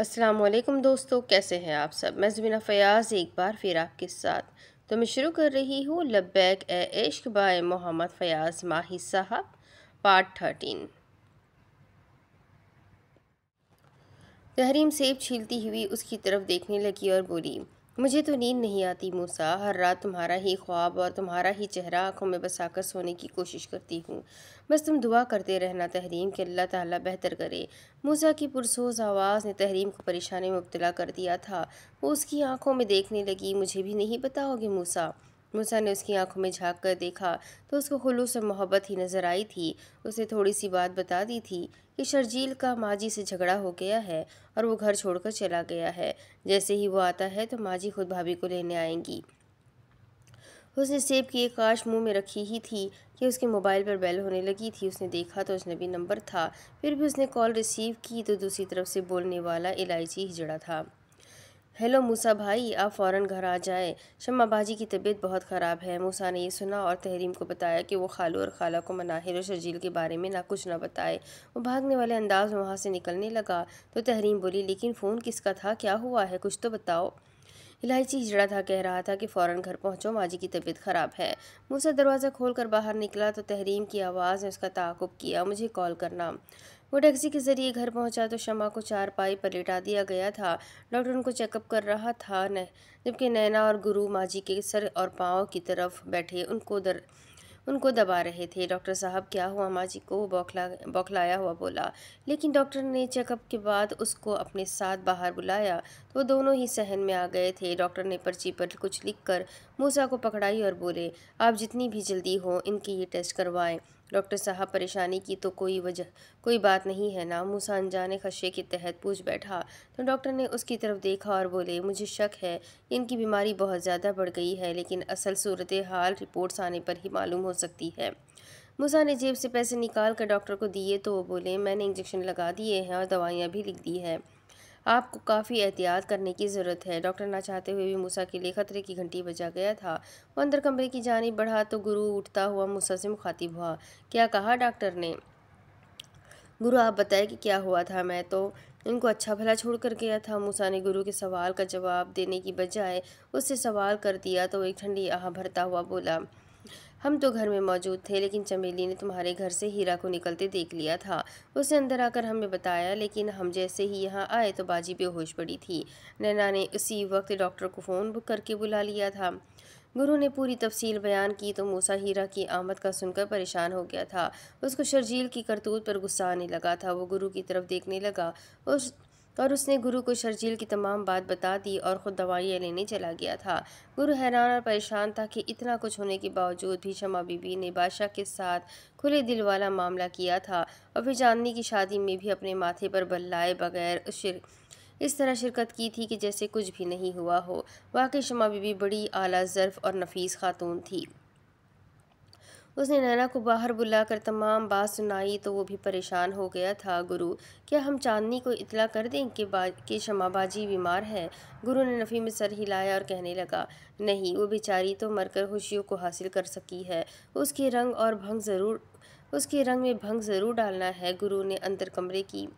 असलम दोस्तों कैसे हैं आप सब मैं जमीना फ़याज़ एक बार फिर आपके साथ तो मैं शुरू कर रही हूँ लब्बैक ए इश्क बाय मोहम्मद फ़याज़ माही साहब पार्ट थर्टीन तहरीम सेब छीलती हुई उसकी तरफ देखने लगी और बोली मुझे तो नींद नहीं आती मूसा हर रात तुम्हारा ही ख्वाब और तुम्हारा ही चेहरा आंखों में बसाकर सोने की कोशिश करती हूँ बस तुम दुआ करते रहना तहरीम कि अल्लाह ताला बेहतर करे मूसा की पुरसोज आवाज़ ने तहरीम को परेशानी में मुब्तला कर दिया था वो उसकी आंखों में देखने लगी मुझे भी नहीं बताओगे मूसा मूसा ने उसकी आंखों में झांक कर देखा तो उसको खुलूस और मोहब्बत ही नज़र आई थी उसने थोड़ी सी बात बता दी थी कि शर्जील का माजी से झगड़ा हो गया है और वो घर छोड़कर चला गया है जैसे ही वो आता है तो माजी खुद भाभी को लेने आएंगी उसने सेब की एक काश मुंह में रखी ही थी कि उसके मोबाइल पर बैल होने लगी थी उसने देखा तो उसने भी नंबर था फिर भी उसने कॉल रिसीव की तो दूसरी तरफ से बोलने वाला इलायची हिजड़ा था हेलो मूसा भाई आप फ़ौर घर आ जाए शमा बाजी की तबीयत बहुत ख़राब है मूसा ने यह सुना और तहरीम को बताया कि वो खालू और खाला को मनाहिर और शर्जील के बारे में ना कुछ ना बताए वो भागने वाले अंदाज में वहाँ से निकलने लगा तो तहरीम बोली लेकिन फ़ोन किसका था क्या हुआ है कुछ तो बताओ इलायची हिजड़ा था कह रहा था कि फ़ौरन घर पहुँचो माजी की तबीयत ख़राब है मूसा दरवाज़ा खोलकर बाहर निकला तो तहरीम की आवाज़ ने उसका ताकुब किया मुझे कॉल करना वो टैक्सी के ज़रिए घर पहुंचा तो शमा को चार पाई पर लिटा दिया गया था डॉक्टर उनको चेकअप कर रहा था न जबकि नैना और गुरु माजी के सर और पाँव की तरफ बैठे उनको दर उनको दबा रहे थे डॉक्टर साहब क्या हुआ माँ जी को बौखला बौखलाया हुआ बोला लेकिन डॉक्टर ने चेकअप के बाद उसको अपने साथ बाहर बुलाया तो दोनों ही सहन में आ गए थे डॉक्टर ने पर्ची पर कुछ लिख कर मूसा को पकड़ाई और बोले आप जितनी भी जल्दी हो इनकी ये टेस्ट करवाएं डॉक्टर साहब परेशानी की तो कोई वजह कोई बात नहीं है ना मूसा अनजाने खशे के तहत पूछ बैठा तो डॉक्टर ने उसकी तरफ देखा और बोले मुझे शक है इनकी बीमारी बहुत ज़्यादा बढ़ गई है लेकिन असल सूरत हाल रिपोर्ट्स आने पर ही मालूम हो सकती है मूसा ने जेब से पैसे निकाल कर डॉक्टर को दिए तो वो बोले मैंने इंजेक्शन लगा दिए हैं और दवाइयाँ भी लिख दी है आपको काफ़ी एहतियात करने की ज़रूरत है डॉक्टर ना चाहते हुए भी मूसा के लिए ख़तरे की घंटी बजा गया था वो अंदर कमरे की जानी बढ़ा तो गुरु उठता हुआ मूसा से मुखातिब हुआ क्या कहा डॉक्टर ने गुरु आप बताएं कि क्या हुआ था मैं तो इनको अच्छा भला छोड़ कर गया था मूसा ने गुरु के सवाल का जवाब देने की बजाय उससे सवाल कर दिया तो एक ठंडी आह भरता हुआ बोला हम तो घर में मौजूद थे लेकिन चमेली ने तुम्हारे घर से हीरा को निकलते देख लिया था उसने अंदर आकर हमें बताया लेकिन हम जैसे ही यहाँ आए तो बाजी बेहोश पड़ी थी नैना ने उसी वक्त डॉक्टर को फ़ोन बुक करके बुला लिया था गुरु ने पूरी तफसील बयान की तो मूसा हीरा की आमद का सुनकर परेशान हो गया था उसको शर्जील की करतूत पर गुस्सा आने लगा था वो गुरु की तरफ देखने लगा उस और उसने गुरु को शर्जील की तमाम बात बता दी और ख़ुद दवाइयाँ लेने चला गया था गुरु हैरान और परेशान था कि इतना कुछ होने के बावजूद भी शमा बीबी ने बादशाह के साथ खुले दिल वाला मामला किया था और फिर चांदनी की शादी में भी अपने माथे पर बल्लाए बगैर शिर इस तरह शिरकत की थी कि जैसे कुछ भी नहीं हुआ हो वाकई शमा बीबी बड़ी आला ज़र्फ़ और नफीस खातून थी उसने नैना को बाहर बुलाकर तमाम बात सुनाई तो वो भी परेशान हो गया था गुरु क्या हम चांदनी को इतला कर दें कि बा कि शमाबाजी बीमार है गुरु ने नफ़ी में सर हिलाया और कहने लगा नहीं वो बेचारी तो मरकर खुशियों को हासिल कर सकी है उसके रंग और भंग ज़रूर उसके रंग में भंग ज़रूर डालना है गुरु ने अंदर कमरे की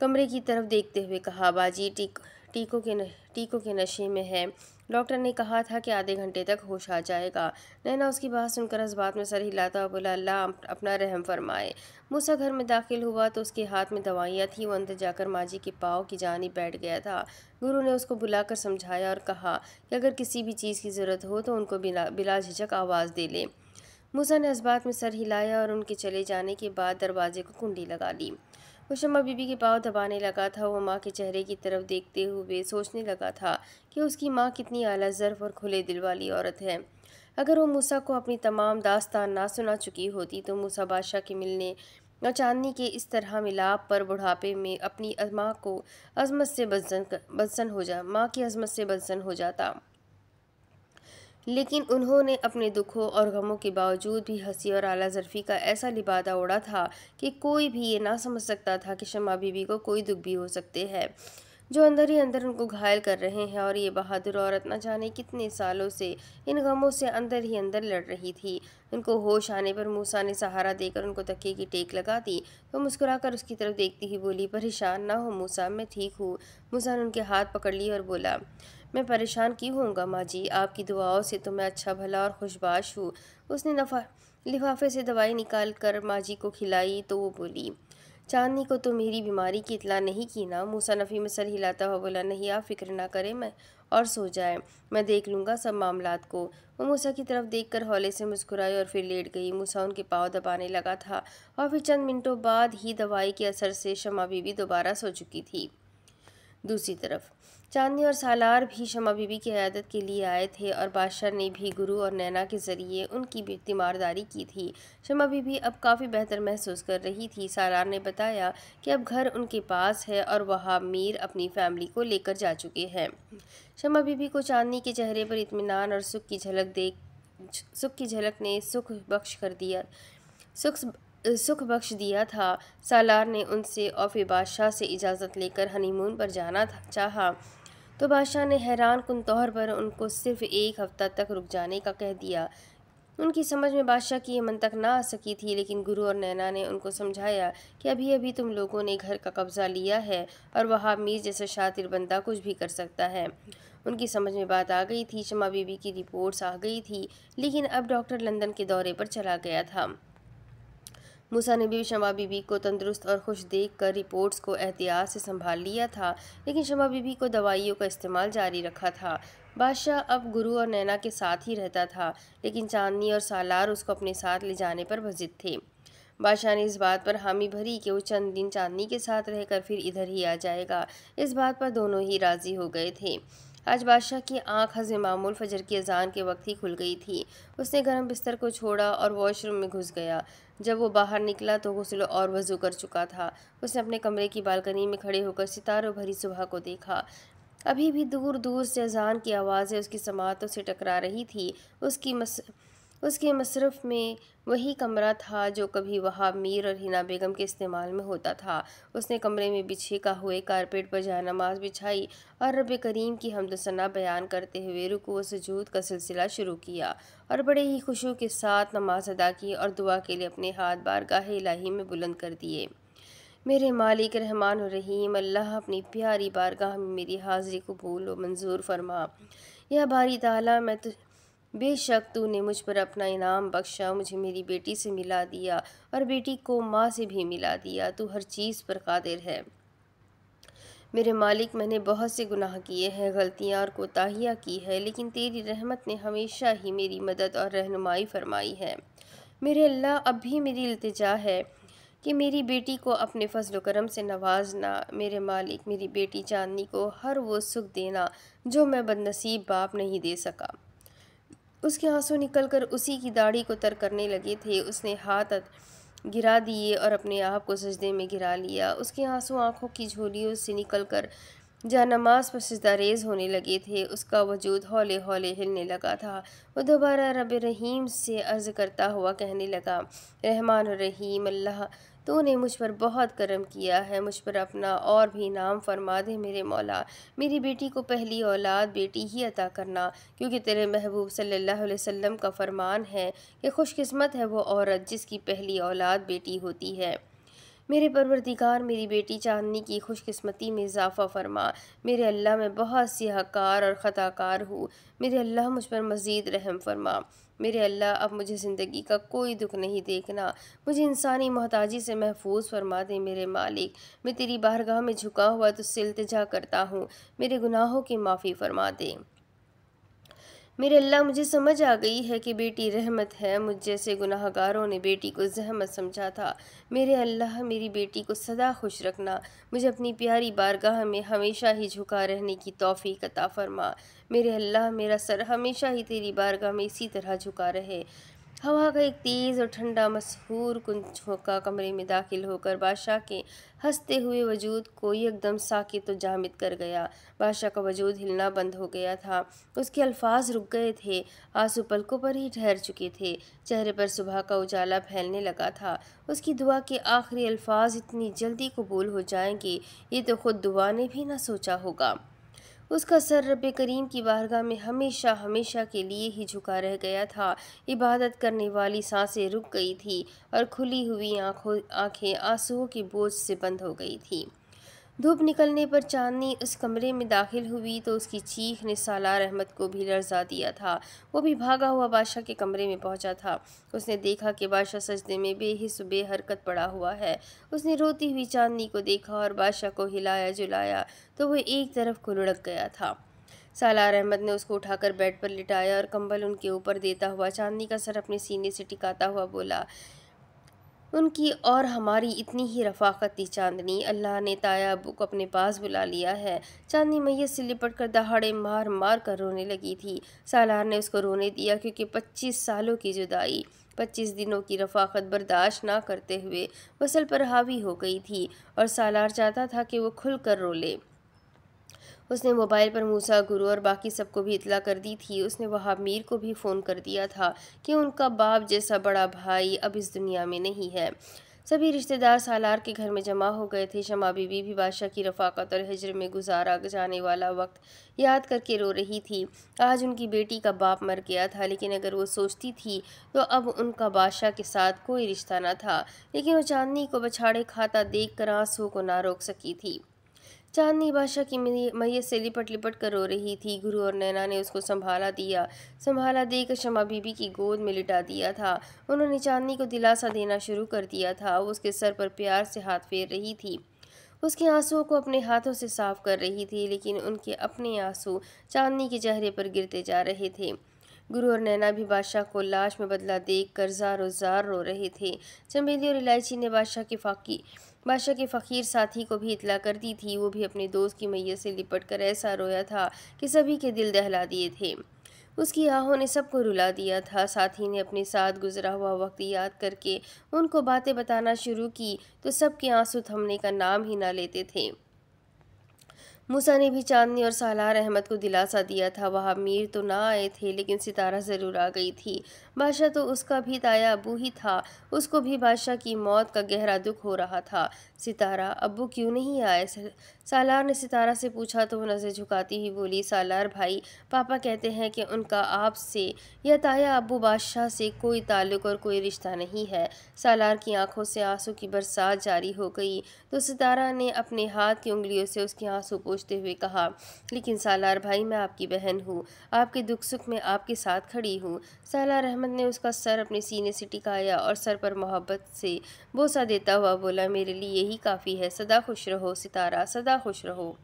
कमरे की तरफ देखते हुए कहा बाजी टीक टीकों के न, टीकों के नशे में है डॉक्टर ने कहा था कि आधे घंटे तक होश आ जाएगा नैना उसकी बात सुनकर इस बात में सर हिलाता और बोला अल्लाह अपना रहम फरमाए मूसा घर में दाखिल हुआ तो उसके हाथ में दवाइयाँ थी वो अंदर जाकर माँ जी के पाँव की जानी बैठ गया था गुरु ने उसको बुलाकर समझाया और कहा कि अगर किसी भी चीज़ की ज़रूरत हो तो उनको बिला बिला झिझक आवाज़ दे ले मूसा ने इस बात में सर हिलाया और उनके चले जाने के बाद दरवाजे को कुंडी लगा ली हुशमा बीबी के पाँव दबाने लगा था वो माँ के चेहरे की तरफ देखते हुए सोचने लगा था कि उसकी माँ कितनी आला ज़र्फ और खुले दिल वाली औरत है अगर वो मूसा को अपनी तमाम दास्तान ना सुना चुकी होती तो मूसा बादशाह के मिलने और चांदनी के इस तरह मिलाप पर बुढ़ापे में अपनी माँ को अजमत से बदसन बदसन हो जा माँ की अजमत से बदसन हो जाता लेकिन उन्होंने अपने दुखों और गमों के बावजूद भी हंसी और आला जरफ़ी का ऐसा लिबादा उड़ा था कि कोई भी ये ना समझ सकता था कि शमा बीबी को कोई दुख भी हो सकते हैं जो अंदर ही अंदर उनको घायल कर रहे हैं और ये बहादुर औरत न जाने कितने सालों से इन गमों से अंदर ही अंदर लड़ रही थी उनको होश आने पर मूसा ने सहारा देकर उनको तकिए की टेक लगा दी तो मुस्कुराकर उसकी तरफ देखती ही बोली परेशान ना हो मूसा मैं ठीक हूँ मूसा ने उनके हाथ पकड़ लिए और बोला मैं परेशान क्यों होऊंगा माँ जी आपकी दुआओं से तो मैं अच्छा भला और खुशबाश हूँ उसने नफा लिफाफे से दवाई निकाल कर माँ जी को खिलाई तो वो बोली चांदनी को तो मेरी बीमारी की इतला नहीं की ना मूसा नफ़ी में सर हिलाता हुआ बोला नहीं आप फिक्र ना करें मैं और सो जाए मैं देख लूँगा सब मामलात को वो मूसा की तरफ देख कर हौले से मुस्कुराई और फिर लेट गई मूसा उनके पाँव दबाने लगा था और फिर चंद मिनटों बाद ही दवाई के असर से शमा बीबी दोबारा सो चुकी थी दूसरी तरफ चांदनी और सालार भी शमा बीबी की आयादत के लिए आए थे और बादशाह ने भी गुरु और नैना के ज़रिए उनकी तीमारदारी की थी शमा बीबी अब काफ़ी बेहतर महसूस कर रही थी सालार ने बताया कि अब घर उनके पास है और वहाँ मीर अपनी फैमिली को लेकर जा चुके हैं शमा बीबी को चांदनी के चेहरे पर इतमान और सुख की झलक देख सुख की झलक ने सुख बख्श कर दिया सुख सुख बख्श दिया था सालार ने उनसे और फिर बादशाह से इजाज़त लेकर हनीमून पर जाना था चाहा तो बादशाह ने हैरान कन तौर पर उनको सिर्फ एक हफ्ता तक रुक जाने का कह दिया उनकी समझ में बादशाह की ये मन तक ना आ सकी थी लेकिन गुरु और नैना ने उनको समझाया कि अभी अभी तुम लोगों ने घर का कब्ज़ा लिया है और वहाँ मीर जैसा शातिर बंदा कुछ भी कर सकता है उनकी समझ में बात आ गई थी शमा बीबी की रिपोर्ट्स आ गई थी लेकिन अब डॉक्टर लंदन के दौरे पर चला गया था मूसा ने भी शमा बीबी को तंदुरुस्त और खुश देख कर रिपोर्ट्स को एहतियात से संभाल लिया था लेकिन शमा बीबी को दवाइयों का इस्तेमाल जारी रखा था बादशाह अब गुरु और नैना के साथ ही रहता था लेकिन चांदनी और सालार उसको अपने साथ ले जाने पर वजिद थे बादशाह ने इस बात पर हामी भरी कि वो चंद दिन चांदनी के साथ रहकर फिर इधर ही आ जाएगा इस बात पर दोनों ही राज़ी हो गए थे आज बादशाह की आंख मामूल फजर की अजान के वक्त ही खुल गई थी उसने गर्म बिस्तर को छोड़ा और वॉशरूम में घुस गया जब वो बाहर निकला तो गसल और वजू कर चुका था उसने अपने कमरे की बालकनी में खड़े होकर सितारों भरी सुबह को देखा अभी भी दूर दूर से अजान की आवाज़ें उसकी समातों से टकरा रही थी उसकी मस उसके मशरफ में वही कमरा था जो कभी वहाँ मीर और हिना बेगम के इस्तेमाल में होता था उसने कमरे में बिछे का हुए कारपेट पर जानमाज बिछाई और रब करीम की हमदसना बयान करते हुए रुकू सजूद का सिलसिला शुरू किया और बड़े ही खुशियों के साथ नमाज अदा की और दुआ के लिए अपने हाथ बार गाह इलाही में बुलंद कर दिए मेरे मालिक रहमान रहीम अल्लाह अपनी प्यारी बारगाह में मेरी हाज़िरी कबूल व मंजूर फरमा यह बारी ताला मैं तो बेशक तूने मुझ पर अपना इनाम बख्शा मुझे मेरी बेटी से मिला दिया और बेटी को माँ से भी मिला दिया तू हर चीज़ पर कादिर है मेरे मालिक मैंने बहुत से गुनाह किए हैं गलतियाँ और कोताहियाँ की है लेकिन तेरी रहमत ने हमेशा ही मेरी मदद और रहनुमाई फरमाई है मेरे अल्लाह अब भी मेरी अल्तजा है कि मेरी बेटी को अपने फजल करम से नवाजना मेरे मालिक मेरी बेटी चांदनी को हर वो सुख देना जो मैं बदनसीब बाप नहीं दे सका उसके आंसू निकलकर उसी की दाढ़ी को तर करने लगे थे उसने हाथ गिरा दिए और अपने आप को सजदे में गिरा लिया उसके आंसू आंखों की झोलियों से निकलकर जहाँ नमाज पर सजदारेज होने लगे थे उसका वजूद हौले हौले हिलने लगा था वो दोबारा रब रहीम से अर्ज़ करता हुआ कहने लगा रहमान रहीम अल्लाह तूने मुझ पर बहुत करम किया है मुझ पर अपना और भी नाम फरमा दे मेरे मौला मेरी बेटी को पहली औलाद बेटी ही अता करना क्योंकि तेरे महबूब सल्लल्लाहु अलैहि वसल्लम का फरमान है कि खुशकिस्मत है वो औरत जिसकी पहली औलाद बेटी होती है मेरे परवरदिगार मेरी बेटी चांदनी की खुशकिस्मती में इजाफ़ा फरमा मेरे अल्लाह में बहुत सी हकार और ख़ताकार हूँ मेरे अल्लाह मुझ पर मज़ीद रहम फरमा मेरे अल्लाह अब मुझे ज़िंदगी का कोई दुख नहीं देखना मुझे इंसानी मोहताजी से महफूज फरमा दे मेरे मालिक मैं तेरी बारगाह में झुका हुआ तो इल्तजा करता हूँ मेरे गुनाहों की माफ़ी फरमा दे मेरे अल्लाह मुझे समझ आ गई है कि बेटी रहमत है मुझ जैसे गुनाहगारों ने बेटी को जहमत समझा था मेरे अल्लाह मेरी बेटी को सदा खुश रखना मुझे अपनी प्यारी बारगाह में हमेशा ही झुका रहने की तोफ़ी कता फरमा मेरे अल्लाह मेरा सर हमेशा ही तेरी बारगाह में इसी तरह झुका रहे हवा का एक तेज़ और ठंडा मशहूर कुन झोंका कमरे में दाखिल होकर बादशाह के हंसते हुए वजूद को एकदम साकित तो जामिद कर गया बादशाह का वजूद हिलना बंद हो गया था उसके अल्फाज रुक गए थे आंसू पलकों पर ही ठहर चुके थे चेहरे पर सुबह का उजाला फैलने लगा था उसकी दुआ के आखिरी अल्फाज इतनी जल्दी कबूल हो जाएंगे ये तो ख़ुद दुआ ने भी ना सोचा होगा उसका सर रब करीम की बारगाह में हमेशा हमेशा के लिए ही झुका रह गया था इबादत करने वाली सांसें रुक गई थी और खुली हुई आँखों आँखें आंसुओं के बोझ से बंद हो गई थी धूप निकलने पर चांदनी उस कमरे में दाखिल हुई तो उसकी चीख ने सालार अहमद को भी लर्जा दिया था वो भी भागा हुआ बादशाह के कमरे में पहुंचा था उसने देखा कि बादशाह सजदे में बेहिस बेहरकत पड़ा हुआ है उसने रोती हुई चांदनी को देखा और बादशाह को हिलाया जुलाया तो वह एक तरफ को लुढ़क गया था सालार अहमद ने उसको उठाकर बेड पर लिटाया और कंबल उनके ऊपर देता हुआ चांदनी का सर अपने सीने से टिकाता हुआ बोला उनकी और हमारी इतनी ही रफाकत थी चांदनी अल्लाह ने तायाबू को अपने पास बुला लिया है चांदनी मैयत से लिपट कर दहाड़े मार मार कर रोने लगी थी सालार ने उसको रोने दिया क्योंकि पच्चीस सालों की जुदाई पच्चीस दिनों की रफाकत बर्दाश्त ना करते हुए वसल पर हावी हो गई थी और सालार चाहता था कि वो खुल कर रो ले उसने मोबाइल पर मूसा गुरु और बाकी सबको भी इतला कर दी थी उसने वहाब मीर को भी फ़ोन कर दिया था कि उनका बाप जैसा बड़ा भाई अब इस दुनिया में नहीं है सभी रिश्तेदार सालार के घर में जमा हो गए थे शमा बीबी भी बादशाह की रफाकत और हजर में गुजारा जाने वाला वक्त याद करके रो रही थी आज उनकी बेटी का बाप मर गया था लेकिन अगर वो सोचती थी तो अब उनका बादशाह के साथ कोई रिश्ता ना था लेकिन वो चांदनी को बछाड़े खाता देख कर आंसू को ना रोक सकी थी चांदनी बादशाह की मैयत से लिपट लिपट कर रो रही थी गुरु और नैना ने उसको संभाला दिया संभाला देकर शमा बीबी की गोद में लिटा दिया था उन्होंने चांदनी को दिलासा देना शुरू कर दिया था वो उसके सर पर प्यार से हाथ फेर रही थी उसके आंसुओं को अपने हाथों से साफ कर रही थी लेकिन उनके अपने आंसू चांदनी के चेहरे पर गिरते जा रहे थे गुरु और नैना भी बादशाह को लाश में बदला देख कर जारो जार रो रहे थे चमेली और इलायची ने बादशाह की फाकी बादशाह के फ़कीर साथी को भी इतला कर दी थी वो भी अपने दोस्त की मैय से लिपट कर ऐसा रोया था कि सभी के दिल दहला दिए थे उसकी आहों ने सबको रुला दिया था साथी ने अपने साथ गुजरा हुआ वक्त याद करके उनको बातें बताना शुरू की तो सबके आंसू थमने का नाम ही ना लेते थे मूसा ने भी चांदनी और सालार अहमद को दिलासा दिया था वह मीर तो ना आए थे लेकिन सितारा ज़रूर आ गई थी बादशाह तो उसका भी ताया अबू ही था उसको भी बादशाह की मौत का गहरा दुख हो रहा था सितारा अबू क्यों नहीं आए सालार ने सितारा से पूछा तो वह नज़र झुकाती हुई बोली सालार भाई पापा कहते हैं कि उनका आपसे या ताया अबू बादशाह से कोई ताल्लुक़ और कोई रिश्ता नहीं है सालार की आंखों से आंसू की बरसात जारी हो गई तो सितारा ने अपने हाथ की उंगलियों से उसके आंसू कोसते हुए कहा लेकिन सालार भाई मैं आपकी बहन हूँ आपके दुख सुख में आपके साथ खड़ी हूँ सालार अहमद ने उसका सर अपने सीने से टिकाया और सर पर मोहब्बत से बोसा देता हुआ बोला मेरे लिए यही काफ़ी है सदा खुश रहो सितारा सदा खुश रहो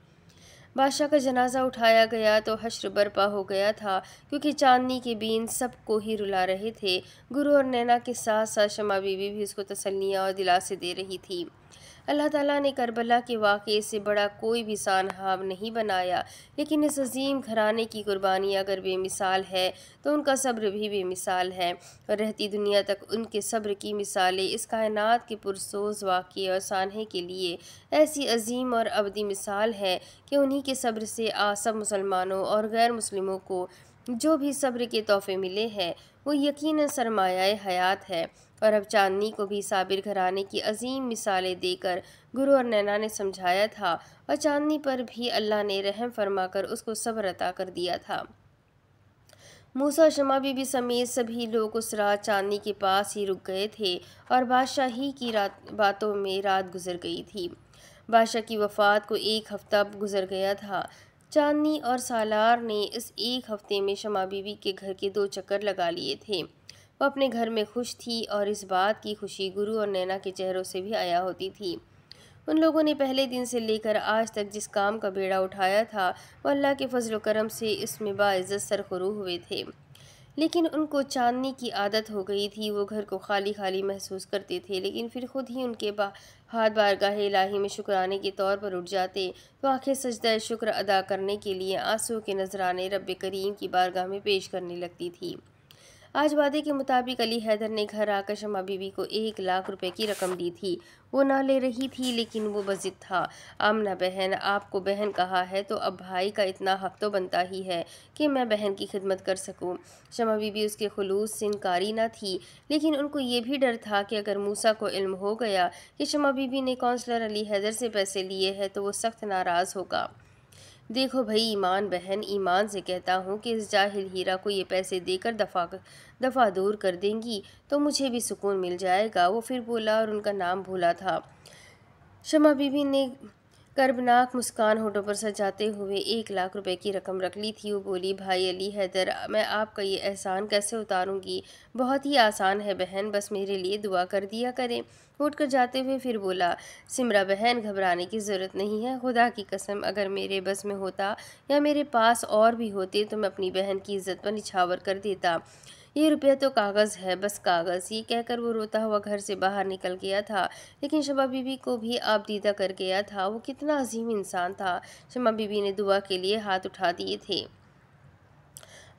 बादशाह का जनाजा उठाया गया तो हश्र बर्पा हो गया था क्योंकि चांदनी के बीन सबको ही रुला रहे थे गुरु और नैना के साथ साथ शमा बीबी भी उसको तसलियाँ और दिलासे दे रही थी अल्लाह ताला ने करबला के वाक़े से बड़ा कोई भी हाव नहीं बनाया लेकिन इस अजीम घराने की कुर्बानी अगर बेमिसाल है तो उनका सब्र भी बेमिसाल है और रहती दुनिया तक उनके सब्र की मिसालें इस कायनात के पुरसोज वाक़े और सानहे के लिए ऐसी अजीम और अबदी मिसाल है कि उन्हीं के सब्र से सब मुसलमानों और गैर मुस्लिमों को जो भी सब्र के तोहफे मिले हैं वो यकीन सरमाया हयात है और अब चांदनी को भी साबिर घराने की अजीम मिसालें देकर गुरु और नैना ने समझाया था और चांदनी पर भी अल्लाह ने रहम फरमाकर उसको सब्र अता कर दिया था मूसा शमा बीबी समेत सभी लोग उस रात चांदनी के पास ही रुक गए थे और बादशाह ही की रात बातों में रात गुजर गई थी बादशाह की वफ़ात को एक हफ़्ता गुजर गया था चांदनी और सालार ने इस एक हफ़्ते में शमा बीबी के घर के दो चक्कर लगा लिए थे वह अपने घर में खुश थी और इस बात की खुशी गुरु और नैना के चेहरों से भी आया होती थी उन लोगों ने पहले दिन से लेकर आज तक जिस काम का बेड़ा उठाया था वह अल्लाह के फजल करम से इसमें बाज़त सरखरू हुए थे लेकिन उनको चांदनी की आदत हो गई थी वो घर को खाली खाली महसूस करते थे लेकिन फिर खुद ही उनके बा हाथ बारगाह इलाही में शुक्राने के तौर पर उठ जाते तो आँखें सजदा शुक्र अदा करने के लिए आंसू के नजराने रब करीम की बारगाह में पेश करने लगती थी आज वादे के मुताबिक अली हैदर ने घर आकर शमा बीबी को एक लाख रुपए की रकम दी थी वो ना ले रही थी लेकिन वो बजिद था आमना बहन आपको बहन कहा है तो अब भाई का इतना हक तो बनता ही है कि मैं बहन की खिदमत कर सकूं। शमा बीबी उसके खलूस से इनकारी ना थी लेकिन उनको ये भी डर था कि अगर मूसा को इल्म हो गया कि शमा बीबी ने कौंसलर अली हैदर से पैसे लिए हैं तो वो सख्त नाराज़ होगा देखो भाई ईमान बहन ईमान से कहता हूँ कि इस जाहिल हीरा को ये पैसे देकर दफा दफा दूर कर देंगी तो मुझे भी सुकून मिल जाएगा वो फिर बोला और उनका नाम भूला था शमा बीबी ने कर्बनाक मुस्कान होटों पर सजाते हुए एक लाख रुपए की रकम रख ली थी वो बोली भाई अली हैदर मैं आपका ये एहसान कैसे उतारूंगी बहुत ही आसान है बहन बस मेरे लिए दुआ कर दिया करें उठ कर जाते हुए फिर बोला सिमरा बहन घबराने की ज़रूरत नहीं है खुदा की कसम अगर मेरे बस में होता या मेरे पास और भी होते तो मैं अपनी बहन की इज़्ज़त पर निछावर कर देता ये रुपया तो कागज़ है बस कागज़ ये कहकर वो रोता हुआ घर से बाहर निकल गया था लेकिन शमा बीबी को भी आप दीदा कर गया था वो कितना अजीम इंसान था शमा बीबी ने दुआ के लिए हाथ उठा दिए थे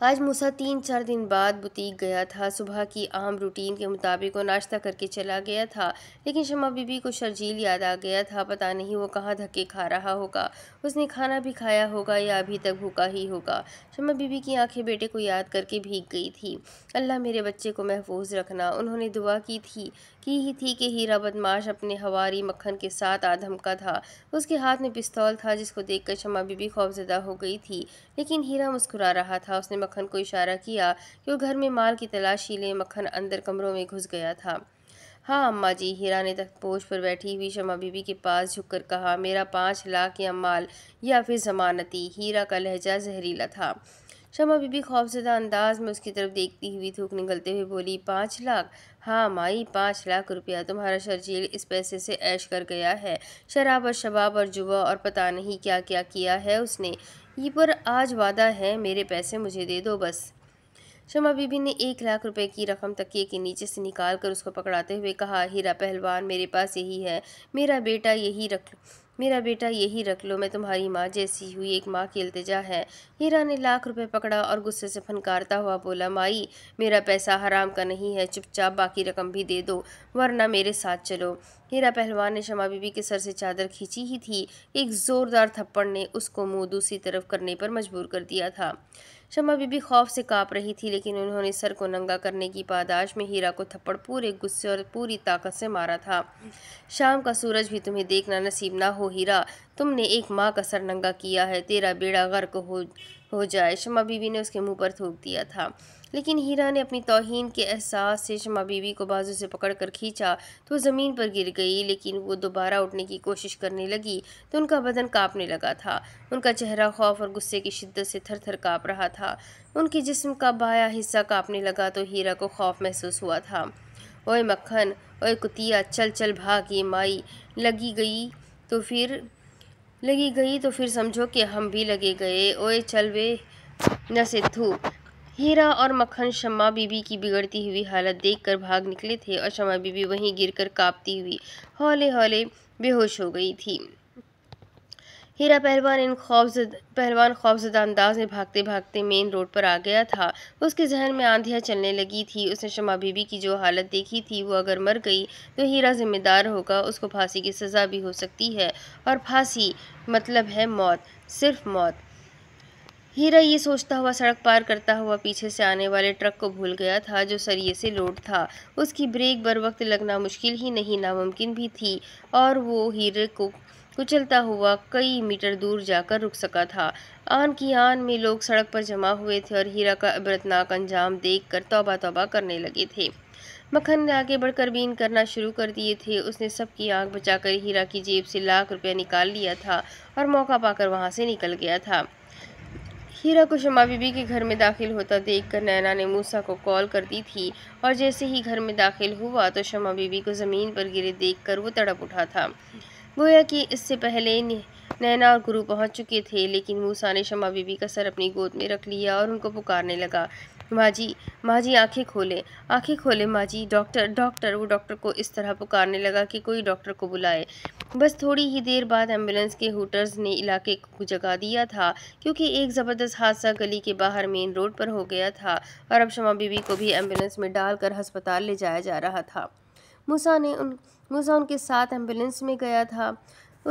आज मूसा तीन चार दिन बाद बुटीक गया था सुबह की आम रूटीन के मुताबिक वो नाश्ता करके चला गया था लेकिन शमा बीबी को शर्जील याद आ गया था पता नहीं वो कहाँ धक्के खा रहा होगा उसने खाना भी खाया होगा या अभी तक भूखा ही होगा शमा बीबी की आंखें बेटे को याद करके भीग गई थी अल्लाह मेरे बच्चे को महफूज रखना उन्होंने दुआ की थी की ही थी कि हीरा बदमाश अपने हवारी मक्खन के साथ आधम का था उसके हाथ में पिस्तौल था जिसको देखकर शमा बीबी खौफजदा हो गई थी लेकिन हीरा मुस्कुरा रहा था उसने मक्खन को इशारा किया कि वो घर में माल की तलाशी ले मक्खन अंदर कमरों में घुस गया था हाँ अम्मा जी हीरा ने तक पोछ पर बैठी हुई शमा बीबी के पास झुककर कहा मेरा पाँच लाख या माल या फिर जमानती हीरा का लहजा जहरीला था शमा बीबी खौफजदा अंदाज में उसकी तरफ देखती हुई थूक निकलते हुए बोली पाँच लाख हाँ माई पाँच लाख रुपया तुम्हारा शर्जील इस पैसे से ऐश कर गया है शराब और शबाब और जुआ और पता नहीं क्या क्या किया है उसने ये पर आज वादा है मेरे पैसे मुझे दे दो बस शमा बीबी ने एक लाख रुपए की रकम तकिए के नीचे से निकाल कर उसको पकड़ाते हुए कहा हीरा पहलवान मेरे पास यही है मेरा बेटा यही रख मेरा बेटा यही रख लो मैं तुम्हारी माँ जैसी हुई एक माँ की अल्तजा है हीरा ने लाख रुपए पकड़ा और गुस्से से फनकारता हुआ बोला माई मेरा पैसा हराम का नहीं है चुपचाप बाकी रकम भी दे दो वरना मेरे साथ चलो हीरा पहलवान ने शमा बीबी के सर से चादर खींची ही थी एक ज़ोरदार थप्पड़ ने उसको मुँह दूसरी तरफ करने पर मजबूर कर दिया था शमा बीबी खौफ से काँप रही थी लेकिन उन्होंने सर को नंगा करने की पादाश में हीरा को थप्पड़ पूरे गुस्से और पूरी ताकत से मारा था शाम का सूरज भी तुम्हें देखना नसीब ना हो हीरा तुमने एक माँ का सर नंगा किया है तेरा बेड़ा गर्क हो हो जाए शमा बीबी ने उसके मुंह पर थूक दिया था लेकिन हीरा ने अपनी तोहन के एहसास से शमा बीवी को बाजू से पकड़ कर खींचा तो ज़मीन पर गिर गई लेकिन वो दोबारा उठने की कोशिश करने लगी तो उनका बदन काँपने लगा था उनका चेहरा खौफ और गुस्से की शिद्दत से थर थर काँप रहा था उनके जिसम का बाया हिस्सा काँपने लगा तो हीरा को खौफ महसूस हुआ था ओए मक्खन ओए कुतिया चल चल भाग ये माई लगी गई तो फिर लगी गई तो फिर समझो कि हम भी लगे गए ओए चल वे न सिद्धू हीरा और मक्खन शम्मा बीबी की बिगड़ती हुई हालत देखकर भाग निकले थे और शम्मा बीबी वहीं गिरकर कांपती हुई हौले हौले बेहोश हो गई थी हीरा पहलवान इन खौफजद पहलवान खौफजदा अंदाज में भागते भागते मेन रोड पर आ गया था उसके जहन में आंधियां चलने लगी थी उसने शमा बीबी की जो हालत देखी थी वो अगर मर गई तो हीरा जिम्मेदार होगा उसको फांसी की सज़ा भी हो सकती है और फांसी मतलब है मौत सिर्फ मौत हीरा ये सोचता हुआ सड़क पार करता हुआ पीछे से आने वाले ट्रक को भूल गया था जो सरिये से लोड था उसकी ब्रेक बर वक्त लगना मुश्किल ही नहीं नामुमकिन भी थी और वो हीरे को कुचलता हुआ कई मीटर दूर जाकर रुक सका था आन की आन में लोग सड़क पर जमा हुए थे और हीरा का इबरतनाक अंजाम देख कर तोबा तोबा करने लगे थे मखन ने आगे बढ़कर बीन करना शुरू कर दिए थे उसने सबकी आंख बचाकर हीरा की जेब से लाख रुपया निकाल लिया था और मौका पाकर वहाँ से निकल गया था हीरा को शमा बीबी के घर में दाखिल होता देखकर नैना ने मूसा को कॉल कर दी थी और जैसे ही घर में दाखिल हुआ तो शमा बीबी को ज़मीन पर गिरे देखकर वो तड़प उठा था गोया कि इससे पहले नैना और गुरु पहुंच चुके थे लेकिन मूसा ने शमा बीबी का सर अपनी गोद में रख लिया और उनको पुकारने लगा माँ जी माँ जी आँखें खोले आँखें खोले माँ जी डॉक्टर डॉक्टर वो डॉक्टर को इस तरह पुकारने लगा कि कोई डॉक्टर को बुलाए बस थोड़ी ही देर बाद एम्बुलेंस के हुटर्स ने इलाके को जगा दिया था क्योंकि एक ज़बरदस्त हादसा गली के बाहर मेन रोड पर हो गया था और अब शमा बीबी को भी एम्बुलेंस में डालकर हस्पताल ले जाया जा रहा था मूसा ने उन मूसा उनके साथ एम्बुलेंस में गया था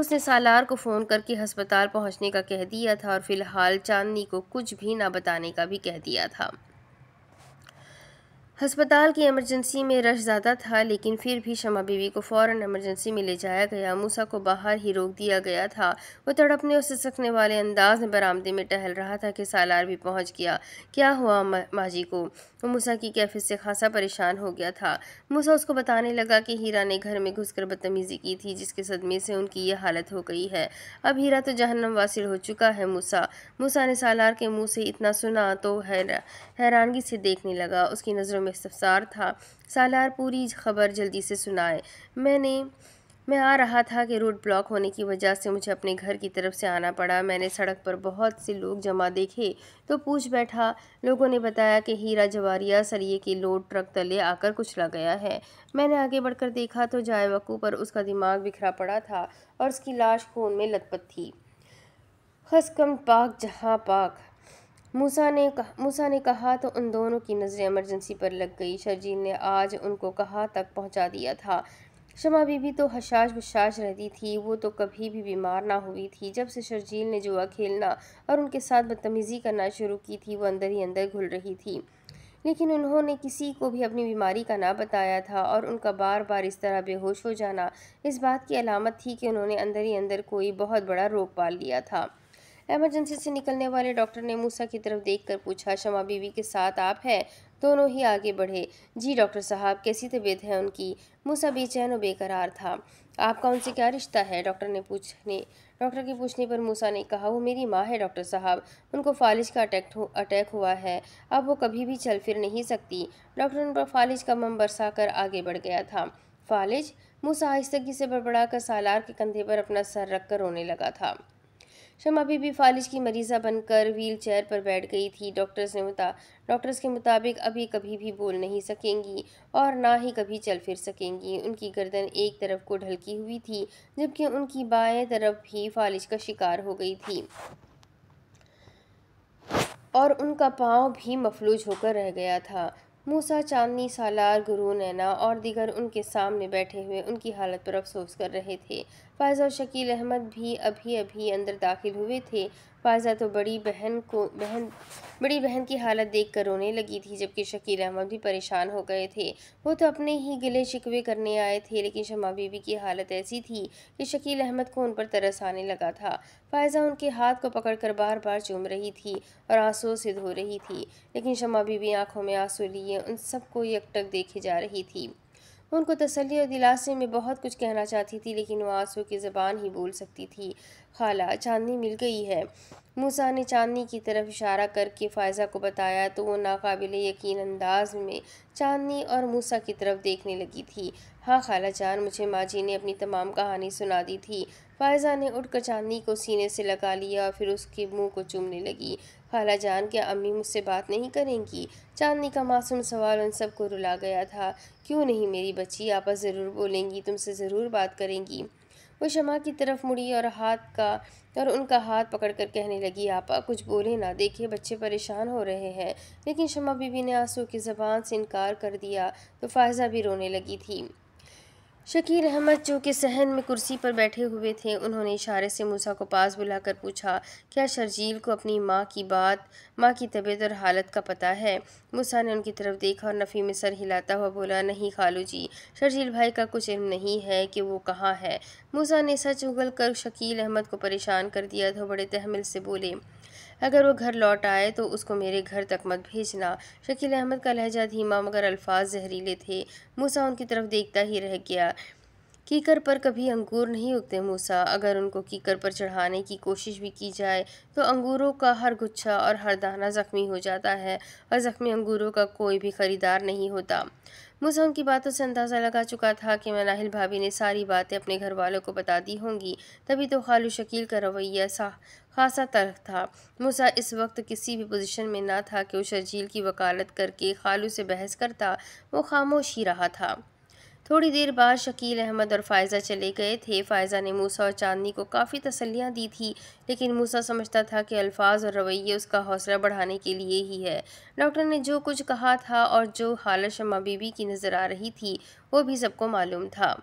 उसने सालार को फ़ोन करके हस्पताल पहुंचने का कह दिया था और फ़िलहाल चांदनी को कुछ भी ना बताने का भी कह दिया था हस्पताल की इमरजेंसी में रश ज़्यादा था लेकिन फिर भी शमा बीवी को फ़ौरन इमरजेंसी में ले जाया गया मूसा को बाहर ही रोक दिया गया था वो तड़पने और सिसकने वाले अंदाज में बरामदे में टहल रहा था कि सालार भी पहुंच गया क्या हुआ माजी को वो तो मूसा की कैफियत से खासा परेशान हो गया था मूसा उसको बताने लगा कि हीरा ने घर में घुसकर बदतमीज़ी की थी जिसके सदमे से उनकी ये हालत हो गई है अब हीरा तो जहन्नम वासिल हो चुका है मूसा मूसा ने सालार के मुंह से इतना सुना तो हैरानगी से देखने लगा उसकी नज़रों में इस्तफसार था सालार पूरी खबर जल्दी से सुनाए मैंने मैं आ रहा था कि रोड ब्लॉक होने की वजह से मुझे अपने घर की तरफ से आना पड़ा मैंने सड़क पर बहुत से लोग जमा देखे तो पूछ बैठा लोगों ने बताया कि हीरा जवारिया सरिये की लोड ट्रक तले आकर कुचला गया है मैंने आगे बढ़कर देखा तो जायवकू पर उसका दिमाग बिखरा पड़ा था और उसकी लाश खून में लतपत थी खसकम पाक जहाँ पाक मूसा ने कहा मूसा ने कहा तो उन दोनों की नज़रें इमरजेंसी पर लग गई शर्जील ने आज उनको कहाँ तक पहुंचा दिया था शमा बीबी तो हशाश बशाश रहती थी वो तो कभी भी बीमार ना हुई थी जब से शर्जील ने जुआ खेलना और उनके साथ बदतमीज़ी करना शुरू की थी वो अंदर ही अंदर घुल रही थी लेकिन उन्होंने किसी को भी अपनी बीमारी का ना बताया था और उनका बार बार इस तरह बेहोश हो जाना इस बात की अलामत थी कि उन्होंने अंदर ही अंदर कोई बहुत बड़ा रोग पाल लिया था एमरजेंसी से निकलने वाले डॉक्टर ने मूसा की तरफ देखकर पूछा शमा बीवी के साथ आप हैं दोनों ही आगे बढ़े जी डॉक्टर साहब कैसी तबीयत है उनकी मूसा बेचैन और बेकरार था आपका उनसे क्या रिश्ता है डॉक्टर ने पूछने डॉक्टर के पूछने पर मूसा ने कहा वो मेरी माँ है डॉक्टर साहब उनको फालिज का अटैक हो अटैक हुआ है अब वो कभी भी चल फिर नहीं सकती डॉक्टर उन पर फालिज का मम बरसा कर आगे बढ़ गया था फालिज मूसा आहिस्तगी से बड़बड़ा कर सालार के कंधे पर अपना सर रख कर रोने लगा था शमा बीबी फालिज की मरीज़ा बनकर व्हील चेयर पर बैठ गई थी डॉक्टर्स ने बता डॉक्टर्स के मुताबिक अभी कभी भी बोल नहीं सकेंगी और ना ही कभी चल फिर सकेंगी उनकी गर्दन एक तरफ को ढलकी हुई थी जबकि उनकी बाएं तरफ भी फालिज का शिकार हो गई थी और उनका पाँव भी मफलूज होकर रह गया था मूसा चांदनी सालार गुरु नैना और दिगर उनके सामने बैठे हुए उनकी हालत पर अफसोस कर रहे थे फ़ायज़ा और शकील अहमद भी अभी अभी अंदर दाखिल हुए थे फ़ायज़ा तो बड़ी बहन को बहन बड़ी बहन की हालत देख कर रोने लगी थी जबकि शकील अहमद भी परेशान हो गए थे वो तो अपने ही गिले शिकवे करने आए थे लेकिन शमा बीबी की हालत ऐसी थी कि शकील अहमद को उन पर तरस आने लगा था फ़ायज़ा उनके हाथ को पकड़कर बार बार चूम रही थी और आंसुओं से धो रही थी लेकिन शमा बीबी आंखों में आंसू लिए उन सबको यकटक देखी जा रही थी उनको तसली और दिलासे में बहुत कुछ कहना चाहती थी लेकिन वह आंसू की ज़बान ही बोल सकती थी खाला चांदनी मिल गई है मूसा ने चांदनी की तरफ इशारा करके फ़ायज़ा को बताया तो वो नाकाबिल यकीन अंदाज में चांदनी और मूसा की तरफ देखने लगी थी हाँ खाला जान मुझे माँ जी ने अपनी तमाम कहानी सुना दी थी फ़ायज़ा ने उठकर चांदनी को सीने से लगा लिया और फिर उसके मुंह को चूमने लगी खाला जान के अम्मी मुझसे बात नहीं करेंगी चांदनी का मासूम सवाल उन सबको रुला गया था क्यों नहीं मेरी बच्ची आपा ज़रूर बोलेंगी तुमसे ज़रूर बात करेंगी वो शमा की तरफ मुड़ी और हाथ का और उनका हाथ पकड़कर कहने लगी आपा कुछ बोले ना देखिए बच्चे परेशान हो रहे हैं लेकिन शमा बीबी ने आंसू की ज़बान से इनकार कर दिया तो फायजा भी रोने लगी थी शकीर अहमद जो कि सहन में कुर्सी पर बैठे हुए थे उन्होंने इशारे से मूसा को पास बुलाकर पूछा क्या शर्जील को अपनी माँ की बात माँ की तबीयत और हालत का पता है मूसा ने उनकी तरफ देखा और नफ़ी में सर हिलाता हुआ बोला नहीं खालू जी शर्जील भाई का कुछ इम नहीं है कि वो कहाँ है मूसा ने सच उगल कर शकील अहमद को परेशान कर दिया तो बड़े तहमिल से बोले अगर वो घर लौट आए तो उसको मेरे घर तक मत भेजना शकील अहमद का लहजा धीमा मगर अल्फाज जहरीले थे मूसा उनकी तरफ देखता ही रह गया कीकर पर कभी अंगूर नहीं उगते मूसा अगर उनको कीकर पर चढ़ाने की कोशिश भी की जाए तो अंगूरों का हर गुच्छा और हर दाना ज़ख्मी हो जाता है और ज़ख्मी अंगूरों का कोई भी ख़रीदार नहीं होता मूसा उनकी बातों से अंदाज़ा लगा चुका था कि मनाहिल भाभी ने सारी बातें अपने घर वालों को बता दी होंगी तभी तो खालू शकील का रवैया खासा तर्क था मूसा इस वक्त किसी भी पोजीशन में ना था कि वो शर्जील की वकालत करके खालू से बहस करता वो खामोश ही रहा था थोड़ी देर बाद शकील अहमद और फ़ायज़ा चले गए थे फ़ायज़ा ने मूसा और चांदनी को काफ़ी तसल्लियाँ दी थी लेकिन मूसा समझता था कि अल्फाज और रवैये उसका हौसला बढ़ाने के लिए ही है डॉक्टर ने जो कुछ कहा था और जो हालत शमा बीबी की नज़र आ रही थी वो भी सबको मालूम था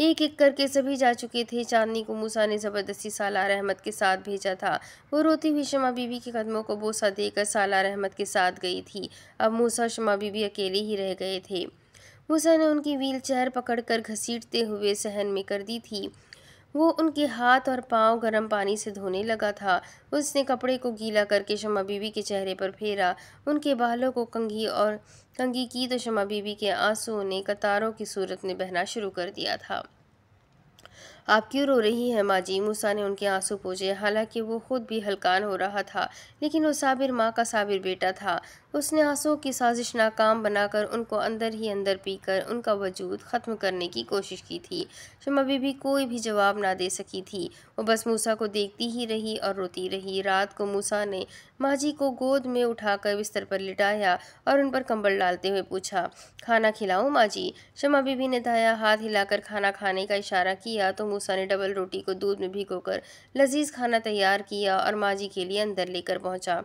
एक एक करके सभी जा चुके थे चांदनी को मूसा ने ज़बरदस्ती सालार अहमद के साथ भेजा था वो रोती हुई शमा बीबी के कदमों को बोसा देकर सालार अहमद के साथ गई थी अब मूसा शमा बीबी अकेले ही रह गए थे मूसा ने उनकी व्हील चेयर पकड़ कर घसीटते हुए सहन में कर दी थी वो उनके हाथ और पांव गर्म पानी से धोने लगा था उसने कपड़े को गीला करके शमा बीबी के चेहरे पर फेरा उनके बालों को कंघी और कंघी की तो शमा बीबी के आंसू ने कतारों की सूरत में बहना शुरू कर दिया था आप क्यों रो रही हैं माँ जी मूसा ने उनके आंसू पूछे हालांकि वो खुद भी हलकान हो रहा था लेकिन वो साबिर माँ का साबिर बेटा था उसने आंसुओं की साजिश नाकाम बनाकर उनको अंदर ही अंदर पीकर उनका वजूद ख़त्म करने की कोशिश की थी शम अभी भी कोई भी जवाब ना दे सकी थी वो बस मूसा को देखती ही रही और रोती रही रात को मूसा ने माजी को गोद में उठाकर बिस्तर पर लिटाया और उन पर कंबल डालते हुए पूछा खाना खिलाऊं माजी शमा बीबी ने दाया हाथ हिलाकर खाना खाने का इशारा किया तो मूसा ने डबल रोटी को दूध में भिगोकर लजीज खाना तैयार किया और माजी के लिए अंदर लेकर पहुँचा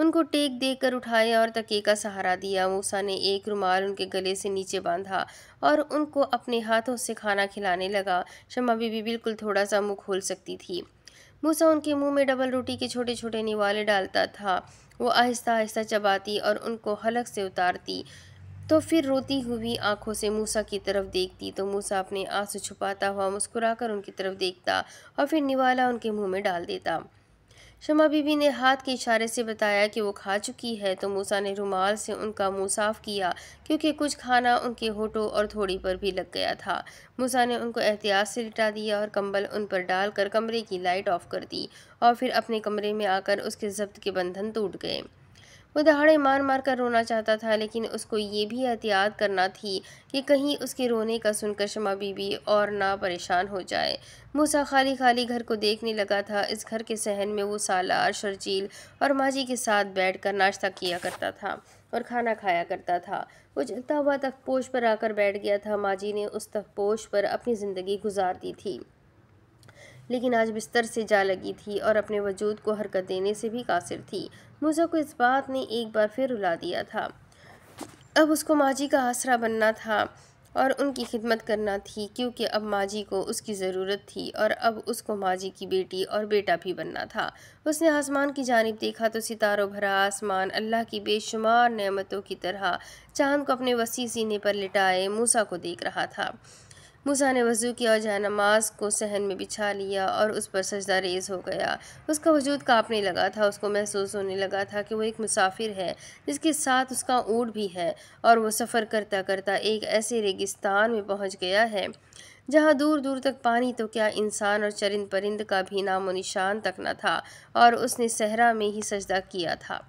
उनको टेक देख कर उठाया और तके का सहारा दिया मूसा ने एक रुमाल उनके गले से नीचे बांधा और उनको अपने हाथों से खाना खिलाने लगा शमा बीबी बिल्कुल थोड़ा सा मुँह खोल सकती थी मूसा उनके मुंह में डबल रोटी के छोटे छोटे निवाले डालता था वो आहिस्ता आहिस्ता चबाती और उनको हलक से उतारती तो फिर रोती हुई आंखों से मूसा की तरफ देखती तो मूसा अपने आंसू छुपाता हुआ मुस्कुराकर उनकी तरफ देखता और फिर निवाला उनके मुंह में डाल देता शमा बीबी ने हाथ के इशारे से बताया कि वो खा चुकी है तो मूसा ने रुमाल से उनका मुँह साफ किया क्योंकि कुछ खाना उनके होठों और थोड़ी पर भी लग गया था मूसा ने उनको एहतियात से लिटा दिया और कंबल उन पर डालकर कमरे की लाइट ऑफ कर दी और फिर अपने कमरे में आकर उसके जब्त के बंधन टूट गए वो दहाड़े मार मार कर रोना चाहता था लेकिन उसको ये भी एहतियात करना थी कि कहीं उसके रोने का सुनकर शमा बीबी और ना परेशान हो जाए मूसा खाली खाली घर को देखने लगा था इस घर के सहन में वो सालार शर्जील और माजी के साथ बैठ कर नाश्ता किया करता था और खाना खाया करता था वो जलता हुआ तख्तपोश पर आकर बैठ गया था माजी ने उस तख्तपोश पर अपनी ज़िंदगी गुजार दी थी लेकिन आज बिस्तर से जा लगी थी और अपने वजूद को हरकत देने से भी कासिर थी मूसा को इस बात ने एक बार फिर रुला दिया था अब उसको माजी का आसरा बनना था और उनकी खिदमत करना थी क्योंकि अब माजी को उसकी ज़रूरत थी और अब उसको माजी की बेटी और बेटा भी बनना था उसने आसमान की जानब देखा तो सितारों भरा आसमान अल्लाह की बेशुमार नेमतों की तरह चांद को अपने वसी सीने पर लिटाए मूसा को देख रहा था मूसा ने वजू किया और नमाज को सहन में बिछा लिया और उस पर सजदा रेज हो गया उसका वजूद काँपने लगा था उसको महसूस होने लगा था कि वो एक मुसाफिर है जिसके साथ उसका ऊँट भी है और वो सफ़र करता करता एक ऐसे रेगिस्तान में पहुँच गया है जहाँ दूर दूर तक पानी तो क्या इंसान और चरिंद परिंद का भी नामो निशान तक न था और उसने सहरा में ही सजदा किया था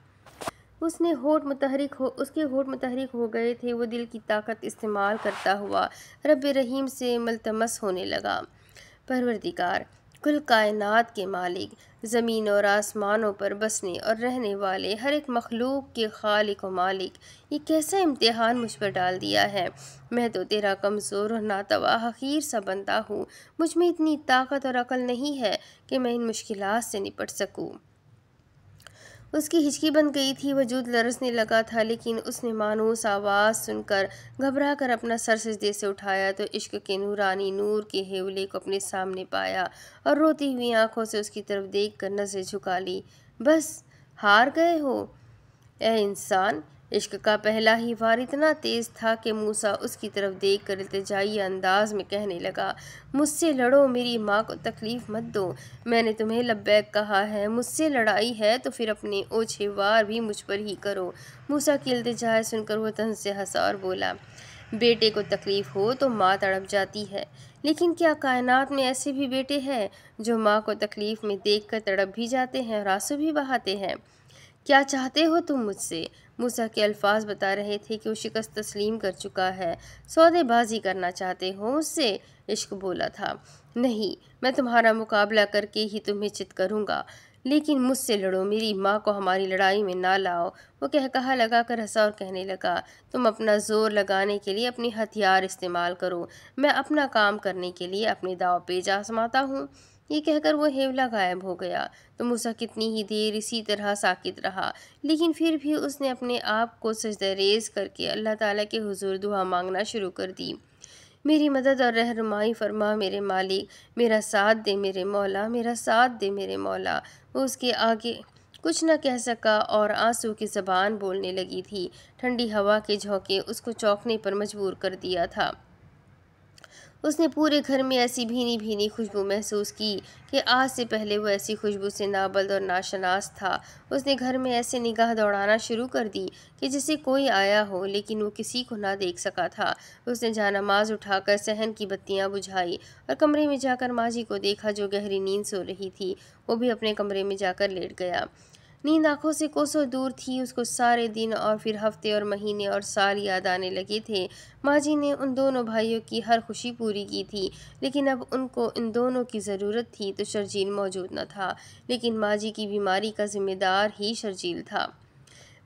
उसने होठ मतहरक हो उसके होठ मतहरिक हो गए थे वो दिल की ताकत इस्तेमाल करता हुआ रब रहीम से मलतमस होने लगा परवरदिकार कुल कायनात के मालिक ज़मीन और आसमानों पर बसने और रहने वाले हर एक मखलूक के खालिक व मालिक ये कैसा इम्तहान मुझ पर डाल दिया है मैं तो तेरा कमज़ोर और नातवा हकीर सा बनता हूँ मुझ में इतनी ताकत और अकल नहीं है कि मैं इन मुश्किल से निपट सकूँ उसकी हिचकी बन गई थी वजूद लरसने लगा था लेकिन उसने मानूस आवाज़ सुनकर घबरा कर अपना सर सजदे से उठाया तो इश्क के नूरानी नूर के हेवले को अपने सामने पाया और रोती हुई आंखों से उसकी तरफ देख कर नज़रें झुका ली बस हार गए हो ए इंसान इश्क का पहला ही वार इतना तेज़ था कि मूसा उसकी तरफ देख कर इल्तजाई अंदाज में कहने लगा मुझसे लड़ो मेरी माँ को तकलीफ़ मत दो मैंने तुम्हें लब्बैक कहा है मुझसे लड़ाई है तो फिर अपने ओछे वार भी मुझ पर ही करो मूसा की अल्तजा सुनकर वह तन से हंसा और बोला बेटे को तकलीफ़ हो तो माँ तड़प जाती है लेकिन क्या कायनात में ऐसे भी बेटे हैं जो माँ को तकलीफ़ में देख कर तड़प भी जाते हैं और आंसू भी बहाते हैं क्या चाहते हो तुम मुझसे मूसा के अल्फाज बता रहे थे कि वो शिकस्त तस्लीम कर चुका है सौदेबाजी करना चाहते हो उससे इश्क बोला था नहीं मैं तुम्हारा मुकाबला करके ही तुम्हें चित करूँगा लेकिन मुझसे लड़ो मेरी माँ को हमारी लड़ाई में ना लाओ वो कह कहा लगा कर हंसा और कहने लगा तुम अपना जोर लगाने के लिए अपने हथियार इस्तेमाल करो मैं अपना काम करने के लिए अपने दाव पे आजमाता हूँ ये कहकर वो हेवला गायब हो गया तो मूसा कितनी ही देर इसी तरह साकित रहा लेकिन फिर भी उसने अपने आप को सजदरेज करके अल्लाह ताला के हुजूर दुआ मांगना शुरू कर दी मेरी मदद और रहनुमाई फरमा मेरे मालिक मेरा साथ दे मेरे मौला मेरा साथ दे मेरे मौला वो उसके आगे कुछ न कह सका और आंसू की जबान बोलने लगी थी ठंडी हवा के झोंके उसको चौंकने पर मजबूर कर दिया था उसने पूरे घर में ऐसी भीनी भीनी खुशबू महसूस की कि आज से पहले वो ऐसी खुशबू से नाबल्द और नाशनास था उसने घर में ऐसे निगाह दौड़ाना शुरू कर दी कि जैसे कोई आया हो लेकिन वो किसी को ना देख सका था उसने जानमाज उठाकर सहन की बत्तियाँ बुझाई और कमरे में जाकर माँ जी को देखा जो गहरी नींद सो रही थी वो भी अपने कमरे में जाकर लेट गया नींद आंखों से कोसों दूर थी उसको सारे दिन और फिर हफ्ते और महीने और साल याद आने लगे थे माँ जी ने उन दोनों भाइयों की हर खुशी पूरी की थी लेकिन अब उनको इन दोनों की ज़रूरत थी तो शर्जील मौजूद न था लेकिन माँ जी की बीमारी का जिम्मेदार ही शर्जील था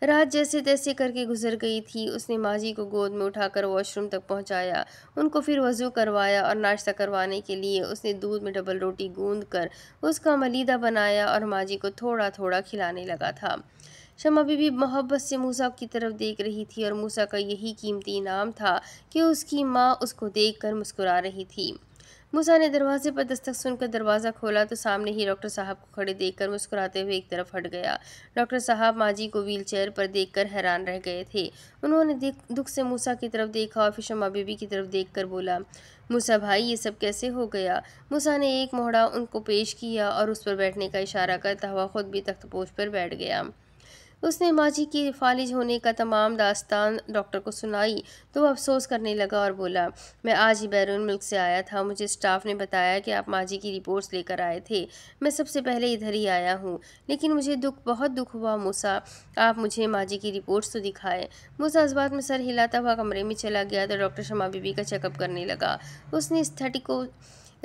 रात जैसे तैसे करके गुजर गई थी उसने माजी को गोद में उठाकर वॉशरूम तक पहुंचाया उनको फिर वज़ू करवाया और नाश्ता करवाने के लिए उसने दूध में डबल रोटी गूंद कर उसका मलीदा बनाया और माजी को थोड़ा थोड़ा खिलाने लगा था शमा बीबी मोहब्बत से मूसा की तरफ देख रही थी और मूसा का यही कीमती इनाम था कि उसकी माँ उसको देखकर मुस्कुरा रही थी मूसा ने दरवाजे पर दस्तक सुनकर दरवाज़ा खोला तो सामने ही डॉक्टर साहब को खड़े देखकर मुस्कुराते हुए एक तरफ हट गया डॉक्टर साहब माजी को व्हील चेयर पर देखकर हैरान रह गए थे उन्होंने दुख से मूसा की तरफ देखा और फिर शमा बीबी की तरफ देखकर बोला मूसा भाई ये सब कैसे हो गया मूसा ने एक मोहड़ा उनको पेश किया और उस पर बैठने का इशारा करता हुआ खुद भी तख्तपोश पर बैठ गया उसने माजी के फालिज होने का तमाम दास्तान डॉक्टर को सुनाई तो वह अफसोस करने लगा और बोला मैं आज ही बैरून मुल्क से आया था मुझे स्टाफ ने बताया कि आप माजी की रिपोर्ट्स लेकर आए थे मैं सबसे पहले इधर ही आया हूँ लेकिन मुझे दुख बहुत दुख हुआ मूसा आप मुझे माजी की रिपोर्ट्स तो दिखाएं मूसा इस बात में सर हिलाता हुआ कमरे में चला गया तो डॉक्टर शमा बीबी का चेकअप करने लगा उसने स्थटिको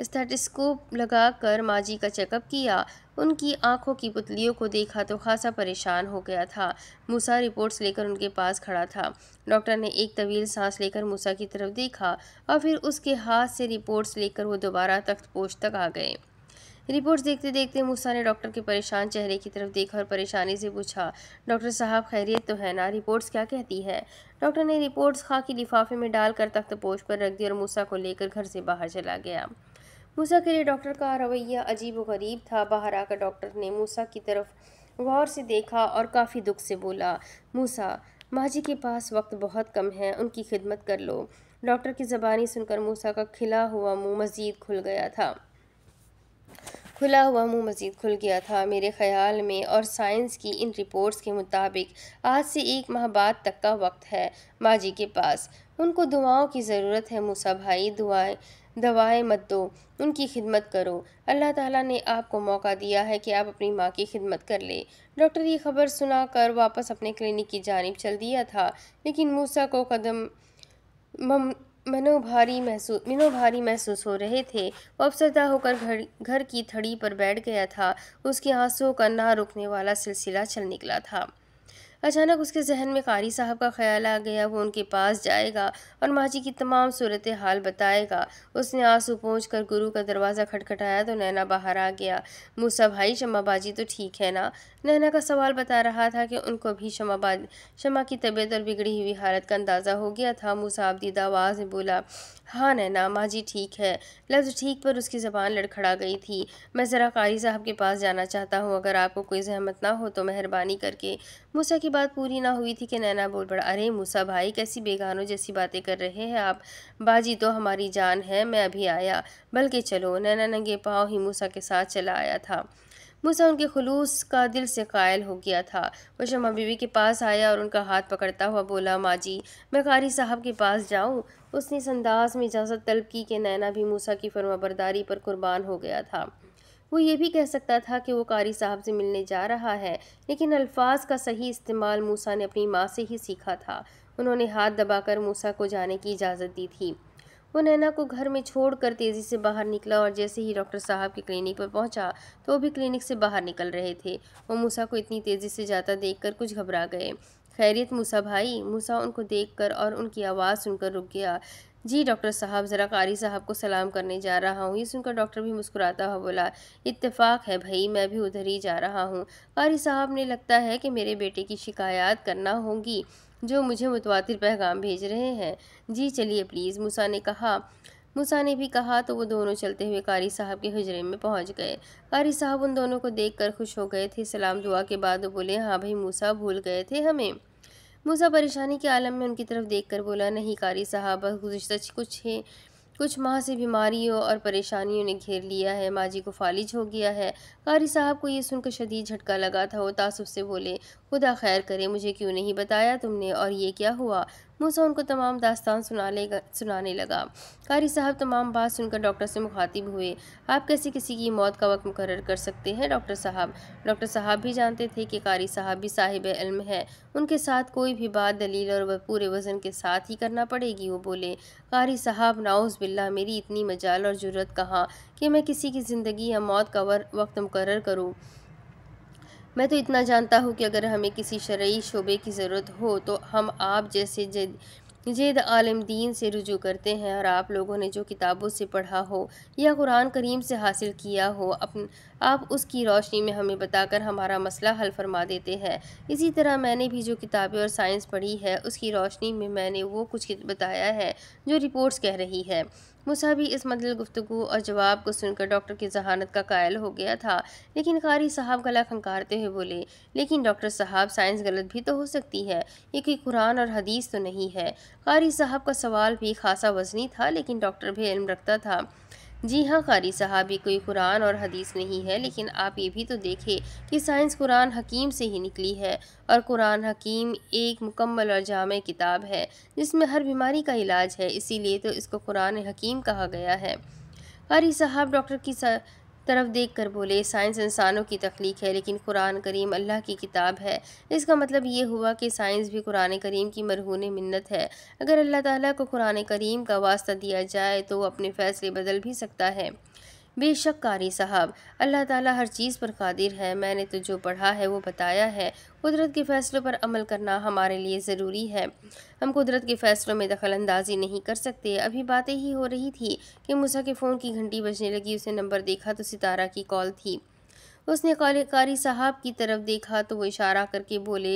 स्टेटस्कोप लगाकर माजी का चेकअप किया उनकी आंखों की पुतलियों को देखा तो खासा परेशान हो गया था मूसा रिपोर्ट्स लेकर उनके पास खड़ा था डॉक्टर ने एक तवील सांस लेकर मूसा की तरफ देखा और फिर उसके हाथ से रिपोर्ट्स लेकर वो दोबारा तख्तपोश तक आ गए रिपोर्ट्स देखते देखते मूसा ने डॉक्टर के परेशान चेहरे की तरफ देखा और परेशानी से पूछा डॉक्टर साहब खैरियत तो है ना रिपोर्ट्स क्या कहती है डॉक्टर ने रिपोर्ट्स खाकी लिफाफे में डालकर तख्तपोश पर रख दी और मूसा को लेकर घर से बाहर चला गया मूसा के लिए डॉक्टर का रवैया अजीब गरीब था बाहर आकर डॉक्टर ने मूसा की तरफ गौर से देखा और काफ़ी दुख से बोला मूसा माँ जी के पास वक्त बहुत कम है उनकी खिदमत कर लो डॉक्टर की ज़बानी सुनकर मूसा का खिला हुआ मुंह मज़ीद खुल गया था खुला हुआ मुंह मज़ीद खुल गया था मेरे ख्याल में और साइंस की इन रिपोर्ट्स के मुताबिक आज से एक माह बाद तक का वक्त है माँ जी के पास उनको दुआओं की ज़रूरत है मूसा भाई दुआएं दवाएं मत दो उनकी खिदमत करो अल्लाह ताला ने आपको मौका दिया है कि आप अपनी माँ की खिदमत कर ले डॉक्टर ये खबर सुना कर वापस अपने क्लिनिक की जानब चल दिया था लेकिन मूसा को कदम मनो भारी महसूस मनो भारी महसूस हो रहे थे वो अफसरदा होकर घर घर की थड़ी पर बैठ गया था उसके आंसुओं का ना रुकने वाला सिलसिला चल निकला था अचानक उसके जहन में कारी साहब का ख्याल आ गया वो उनके पास जाएगा और माजी की तमाम सूरत हाल बताएगा उसने आंसू पहुँच कर गुरु का दरवाज़ा खटखटाया तो नैना बाहर आ गया मूसा भाई शमाबाजी तो ठीक है ना नैना का सवाल बता रहा था कि उनको भी शमाबाज शमा की तबीयत और बिगड़ी हुई हालत का अंदाज़ा हो गया था मूसा आबदीदा आवाज़ ने बोला हाँ नैना माँ जी ठीक है लफ्ज़ ठीक पर उसकी ज़बान लड़खड़ा गई थी मैं ज़रा कारी साहब के पास जाना चाहता हूँ अगर आपको कोई जहमत ना हो तो मेहरबानी करके मूसा की बात पूरी ना हुई थी कि नैना बोल पड़ा अरे मूसा भाई कैसी बेगानों जैसी बातें कर रहे हैं आप बाजी तो हमारी जान है मैं अभी आया बल्कि चलो नैना नंगे पाँव ही मूसा के साथ चला आया था मूसा उनके खलूस का दिल से कायल हो गया था वो शमा बीवी के पास आया और उनका हाथ पकड़ता हुआ बोला माँ जी मैं कारी साहब के पास जाऊँ उसने इस अंदाज में इजाज़त तलब की कि नैना भी मूसा की फर्माबरदारी पर कुर्बान हो गया था वो ये भी कह सकता था कि वो कारी साहब से मिलने जा रहा है लेकिन अल्फाज का सही इस्तेमाल मूसा ने अपनी माँ से ही सीखा था उन्होंने हाथ दबाकर मूसा को जाने की इजाज़त दी थी वो नैना को घर में छोड़कर तेज़ी से बाहर निकला और जैसे ही डॉक्टर साहब की क्लिनिक पर पहुंचा तो वो भी क्लिनिक से बाहर निकल रहे थे वो मूसा को इतनी तेज़ी से जाता देखकर कुछ घबरा गए खैरियत मूसा भाई मूसा उनको देख और उनकी आवाज़ सुनकर रुक गया जी डॉक्टर साहब ज़रा कारी साहब को सलाम करने जा रहा हूँ ये सुनकर डॉक्टर भी मुस्कुराता हुआ बोला इत्तेफाक है भाई मैं भी उधर ही जा रहा हूँ कारी साहब ने लगता है कि मेरे बेटे की शिकायत करना होगी जो मुझे मुतवातिर पैगाम भेज रहे हैं जी चलिए प्लीज़ मूसा ने कहा मूसा ने भी कहा तो वो दोनों चलते हुए कारी साहब के हजरे में पहुंच गए कारी साहब उन दोनों को देखकर खुश हो गए थे सलाम दुआ के बाद वो बोले हाँ भाई मूसा भूल गए थे हमें मूसा परेशानी के आलम में उनकी तरफ देखकर बोला नहीं कारी साहब गुजशत कुछ है कुछ माह से बीमारियों और परेशानियों ने घेर लिया है माजी को फालिज हो गया है कारी साहब को ये सुनकर शदीद झटका लगा था वो तासुब से बोले खुदा खैर करे मुझे क्यों नहीं बताया तुमने और ये क्या हुआ मूसा उनको तमाम दास्तान सुना लेगा सुनाने लगा कारी साहब तमाम बात सुनकर डॉक्टर से मुखातिब हुए आप कैसे किसी की मौत का वक्त मुकर कर सकते हैं डॉक्टर साहब डॉक्टर साहब भी जानते थे कि कारी साहब भी साहिब इल्म है उनके साथ कोई भी बात दलील और वह पूरे वज़न के साथ ही करना पड़ेगी वो बोले कारी साहब नाउज़ बिल्ला मेरी इतनी मजाल और जरूरत कहाँ कि मैं किसी की ज़िंदगी या मौत का वक्त मुकर करूँ मैं तो इतना जानता हूँ कि अगर हमें किसी शर्य शोबे की ज़रूरत हो तो हम आप जैसे जद जद आलम दीन से रुजू करते हैं और आप लोगों ने जो किताबों से पढ़ा हो या कुरान करीम से हासिल किया हो अपन आप उसकी रोशनी में हमें बताकर हमारा मसला हल फरमा देते हैं इसी तरह मैंने भी जो किताबें और साइंस पढ़ी है उसकी रोशनी में मैंने वो कुछ बताया है जो रिपोर्ट्स कह रही है मूसा भी इस मतलब गुफ्तु और जवाब को सुनकर डॉक्टर की जहानत का कायल हो गया था लेकिन कारी साहब गला खंकारते हुए बोले लेकिन डॉक्टर साहब साइंस गलत भी तो हो सकती है ये कोई कुरान और हदीस तो नहीं है कारी साहब का सवाल भी खासा वजनी था लेकिन डॉक्टर भी इल्म रखता था जी हाँ कारी साहब ये कोई कुरान और हदीस नहीं है लेकिन आप ये भी तो देखें कि साइंस कुरान हकीम से ही निकली है और कुरान हकीम एक मुकम्मल और जाम किताब है जिसमें हर बीमारी का इलाज है इसीलिए तो इसको कुरान हकीम कहा गया है कारी साहब डॉक्टर की तरफ देख कर बोले साइंस इंसानों की तख्लीक है लेकिन कुरान करीम अल्लाह की किताब है इसका मतलब ये हुआ कि साइंस भी कुरान करीम की मरहून मिन्नत है अगर अल्लाह ताला को कुरान करीम का वास्ता दिया जाए तो वो अपने फ़ैसले बदल भी सकता है बेशक कारी साहब अल्लाह ताला हर चीज़ पर कादिर है मैंने तो जो पढ़ा है वो बताया है कुदरत के फ़ैसलों पर अमल करना हमारे लिए ज़रूरी है हम कुदरत के फ़ैसलों में दखल अंदाजी नहीं कर सकते अभी बातें ही हो रही थी कि मूसा के फ़ोन की घंटी बजने लगी उसने नंबर देखा तो सितारा की कॉल थी उसने कारी साहब की तरफ देखा तो वो इशारा करके बोले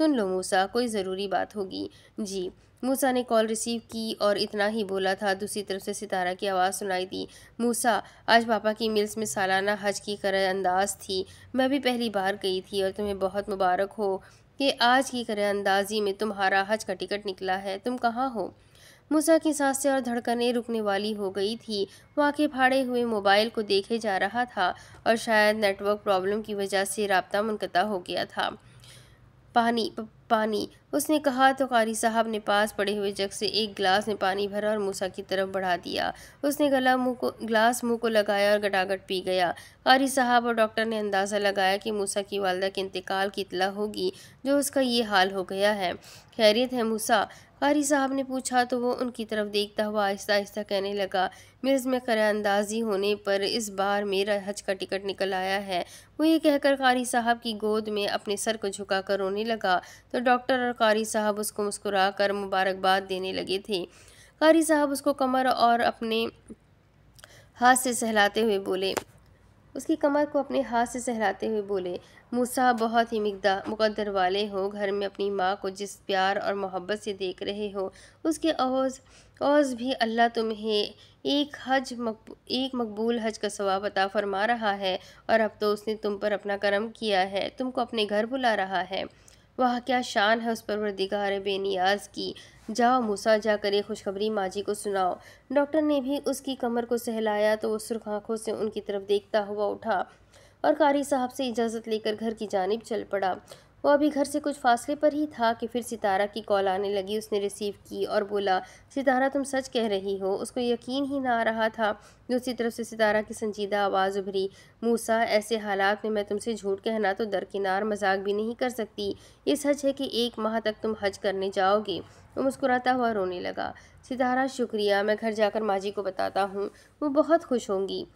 सुन लो मूसा कोई ज़रूरी बात होगी जी मूसा ने कॉल रिसीव की और इतना ही बोला था दूसरी तरफ से सितारा की आवाज़ सुनाई दी मूसा आज पापा की मिल्स में सालाना हज की कर अंदाज थी मैं भी पहली बार गई थी और तुम्हें बहुत मुबारक हो कि आज की कर अंदाजी में तुम्हारा हज का टिकट निकला है तुम कहाँ हो मूसा की सांसें और धड़कनें रुकने वाली हो गई थी वो आंखें फाड़े हुए मोबाइल को देखे जा रहा था और शायद नेटवर्क प्रॉब्लम की वजह से रबता मुनक़ा हो गया था पानी पानी उसने कहा तो कारी साहब ने पास पड़े हुए जग से एक गिलास में पानी भरा और मूसा की तरफ बढ़ा दिया उसने गला मुंह को गिलास मुंह को लगाया और गटागट पी गया कारी साहब और डॉक्टर ने अंदाज़ा लगाया कि मूसा की वालदा के इंतकाल की इतला होगी जो उसका ये हाल हो गया है खैरियत है मूसा कारी साहब ने पूछा तो वो उनकी तरफ देखता हुआ आहिस्ता आहिस्ता कहने लगा मिर्ज में करानंदाजी होने पर इस बार मेरा हज का टिकट निकल आया है वो ये कहकर कारी साहब की गोद में अपने सर को झुकाकर रोने लगा तो डॉक्टर और कारी साहब उसको मुस्कुरा कर मुबारकबाद देने लगे थे कारी साहब उसको कमर और अपने हाथ से सहलाते हुए बोले उसकी कमर को अपने हाथ से सहलाते हुए बोले मूसा बहुत ही मकदा मुकदर वाले हो घर में अपनी माँ को जिस प्यार और मोहब्बत से देख रहे हो उसके औज औज भी अल्लाह तुम्हें एक हज मकबू, एक मकबूल हज का सवाब अता फरमा रहा है और अब तो उसने तुम पर अपना करम किया है तुमको अपने घर बुला रहा है वह क्या शान है उस पर वर्दिगार बेनियाज की जाओ मूसा जाकर ये खुशखबरी माजी को सुनाओ डॉक्टर ने भी उसकी कमर को सहलाया तो वो सुर्ख आँखों से उनकी तरफ देखता हुआ उठा और कारी साहब से इजाज़त लेकर घर की जानब चल पड़ा वो अभी घर से कुछ फासले पर ही था कि फिर सितारा की कॉल आने लगी उसने रिसीव की और बोला सितारा तुम सच कह रही हो उसको यकीन ही ना आ रहा था दूसरी तरफ से सितारा की संजीदा आवाज़ उभरी मूसा ऐसे हालात में मैं तुमसे झूठ कहना तो दरकिनार मजाक भी नहीं कर सकती ये सच है कि एक माह तक तुम हज करने जाओगे वो मुस्कुराता हुआ रोने लगा सितारा शुक्रिया मैं घर जाकर माजी को बताता हूँ वो बहुत खुश होंगी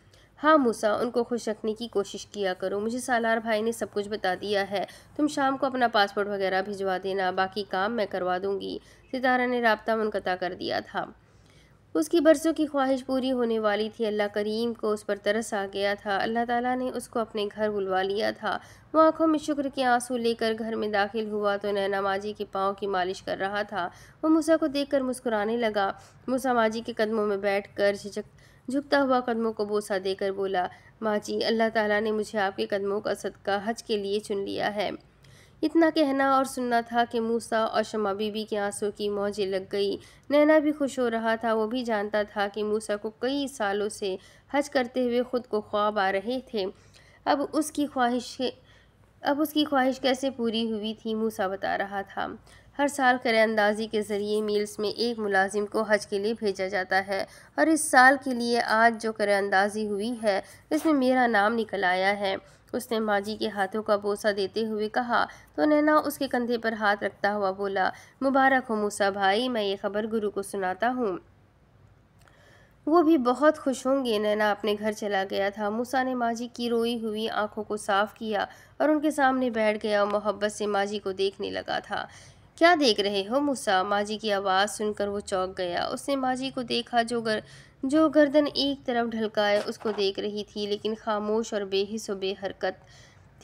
हाँ मूसा उनको खुश रखने की कोशिश किया करो मुझे सालार भाई ने सब कुछ बता दिया है तुम शाम को अपना पासपोर्ट वगैरह भिजवा देना बाकी काम मैं करवा दूँगी सितारा ने रबता मुनक़ता कर दिया था उसकी बरसों की ख्वाहिश पूरी होने वाली थी अल्लाह करीम को उस पर तरस आ गया था अल्लाह ताला ने उसको अपने घर बुलवा लिया था वो आंखों में शुक्र के आंसू लेकर घर में दाखिल हुआ तो नैना माजी के पाँव की मालिश कर रहा था वो मूसा को देखकर मुस्कुराने लगा मूसा माजी के कदमों में बैठ कर झिझक झुकता हुआ कदमों को बोसा देकर बोला माँ जी अल्लाह ताला ने मुझे आपके कदमों का सदका हज के लिए चुन लिया है इतना कहना और सुनना था कि मूसा और शमा बीबी के आंसू की मौजें लग गई नैना भी खुश हो रहा था वो भी जानता था कि मूसा को कई सालों से हज करते हुए ख़ुद को ख्वाब आ रहे थे अब उसकी ख्वाहिश अब उसकी ख्वाहिश कैसे पूरी हुई थी मूसा बता रहा था हर साल करेंदाजी के ज़रिए मील्स में एक मुलाजिम को हज के लिए भेजा जाता है और इस साल के लिए आज जो करेंदाजी हुई है इसमें मेरा नाम निकल आया है उसने माँ जी के हाथों का बोसा देते हुए कहा तो नैना उसके कंधे पर हाथ रखता हुआ बोला मुबारक हो मूसा भाई मैं ये खबर गुरु को सुनाता हूँ वो भी बहुत खुश होंगे नैना अपने घर चला गया था मूसा ने माँ जी की रोई हुई आंखों को साफ किया और उनके सामने बैठ गया और मोहब्बत से माँ जी को देखने लगा था क्या देख रहे हो मूसा माँ जी की आवाज़ सुनकर वो चौंक गया उसने माँ जी को देखा जो गर जो गर्दन एक तरफ ढलका है उसको देख रही थी लेकिन खामोश और बेहिस व बेहरकत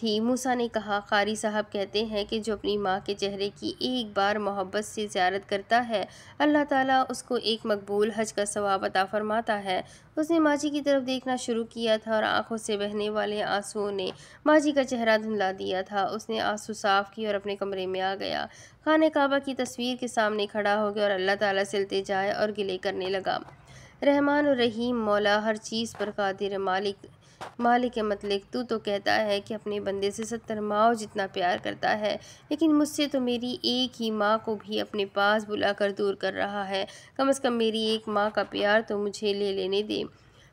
थी मूसा ने कहा कारी साहब कहते हैं कि जो अपनी माँ के चेहरे की एक बार मोहब्बत से ज्यारत करता है अल्लाह ताला उसको एक मकबूल हज का सवाब अता फरमाता है उसने माजी की तरफ देखना शुरू किया था और आंखों से बहने वाले आंसुओं ने माजी का चेहरा धुंधला दिया था उसने आंसू साफ किए और अपने कमरे में आ गया खान काबा की तस्वीर के सामने खड़ा हो गया और अल्लाह ताला सिलते जाए और गिले करने लगा रहमान और रहीम मौला हर चीज़ पर कादिर मालिक मालिक मतलब तू तो कहता है कि अपने बंदे से सत्तर माओ जितना प्यार करता है लेकिन मुझसे तो मेरी एक ही माँ को भी अपने पास बुलाकर दूर कर रहा है कम अज़ कम मेरी एक माँ का प्यार तो मुझे ले लेने दे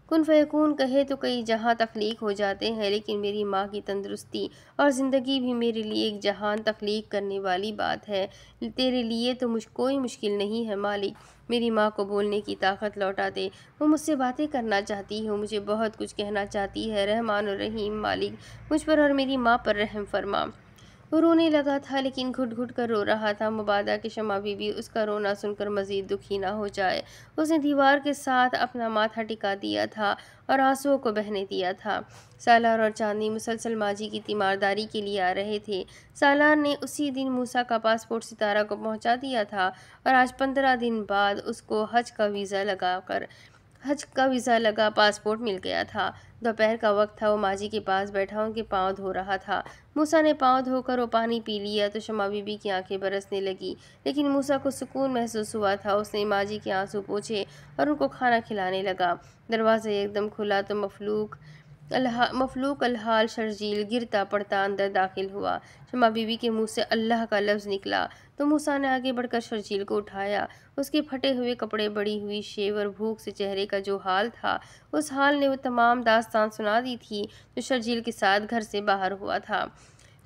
कन फ़ैकून कहे तो कई जहाँ तख्लीक हो जाते हैं लेकिन मेरी माँ की तंदरुस्ती और ज़िंदगी भी मेरे लिए एक जहान तख्लीक करने वाली बात है तेरे लिए तो मुझ कोई मुश्किल नहीं है मालिक मेरी माँ को बोलने की ताकत लौटा दे वो मुझसे बातें करना चाहती है मुझे बहुत कुछ कहना चाहती है रहमान और रहीम मालिक मुझ पर और मेरी माँ पर रहम फरमा वो रोने लगा था लेकिन घुट घुट कर रो रहा था मुबादा की शमा बीवी उसका रोना सुनकर मज़ीद दुखी ना हो जाए उसने दीवार के साथ अपना माथा टिका दिया था और आंसुओं को बहने दिया था सालार और चांदनी मुसलसल माजी की तीमारदारी के लिए आ रहे थे सालार ने उसी दिन मूसा का पासपोर्ट सितारा को पहुंचा दिया था और आज पंद्रह दिन बाद उसको हज का वीज़ा कर हज का वीज़ा लगा पासपोर्ट मिल गया था दोपहर का वक्त था वो माजी के पास बैठा उनके पाँव धो रहा था मूसा ने पाँव धोकर वो पानी पी लिया तो शमा बीबी की आंखें बरसने लगी लेकिन मूसा को सुकून महसूस हुआ था उसने माजी के आंसू पोछे और उनको खाना खिलाने लगा दरवाज़ा एकदम खुला तो मफलूक मफलूक अलहाल शर्जील गिरता पड़ता अंदर दाखिल हुआ शमा बीवी के मुंह से अल्लाह का लफ्ज़ निकला तो मूसा ने आगे बढ़कर शर्जील को उठाया उसके फटे हुए कपड़े बड़ी हुई शेव और भूख से चेहरे का जो हाल था उस हाल ने वो तमाम दास्तान सुना दी थी जो शर्जील के साथ घर से बाहर हुआ था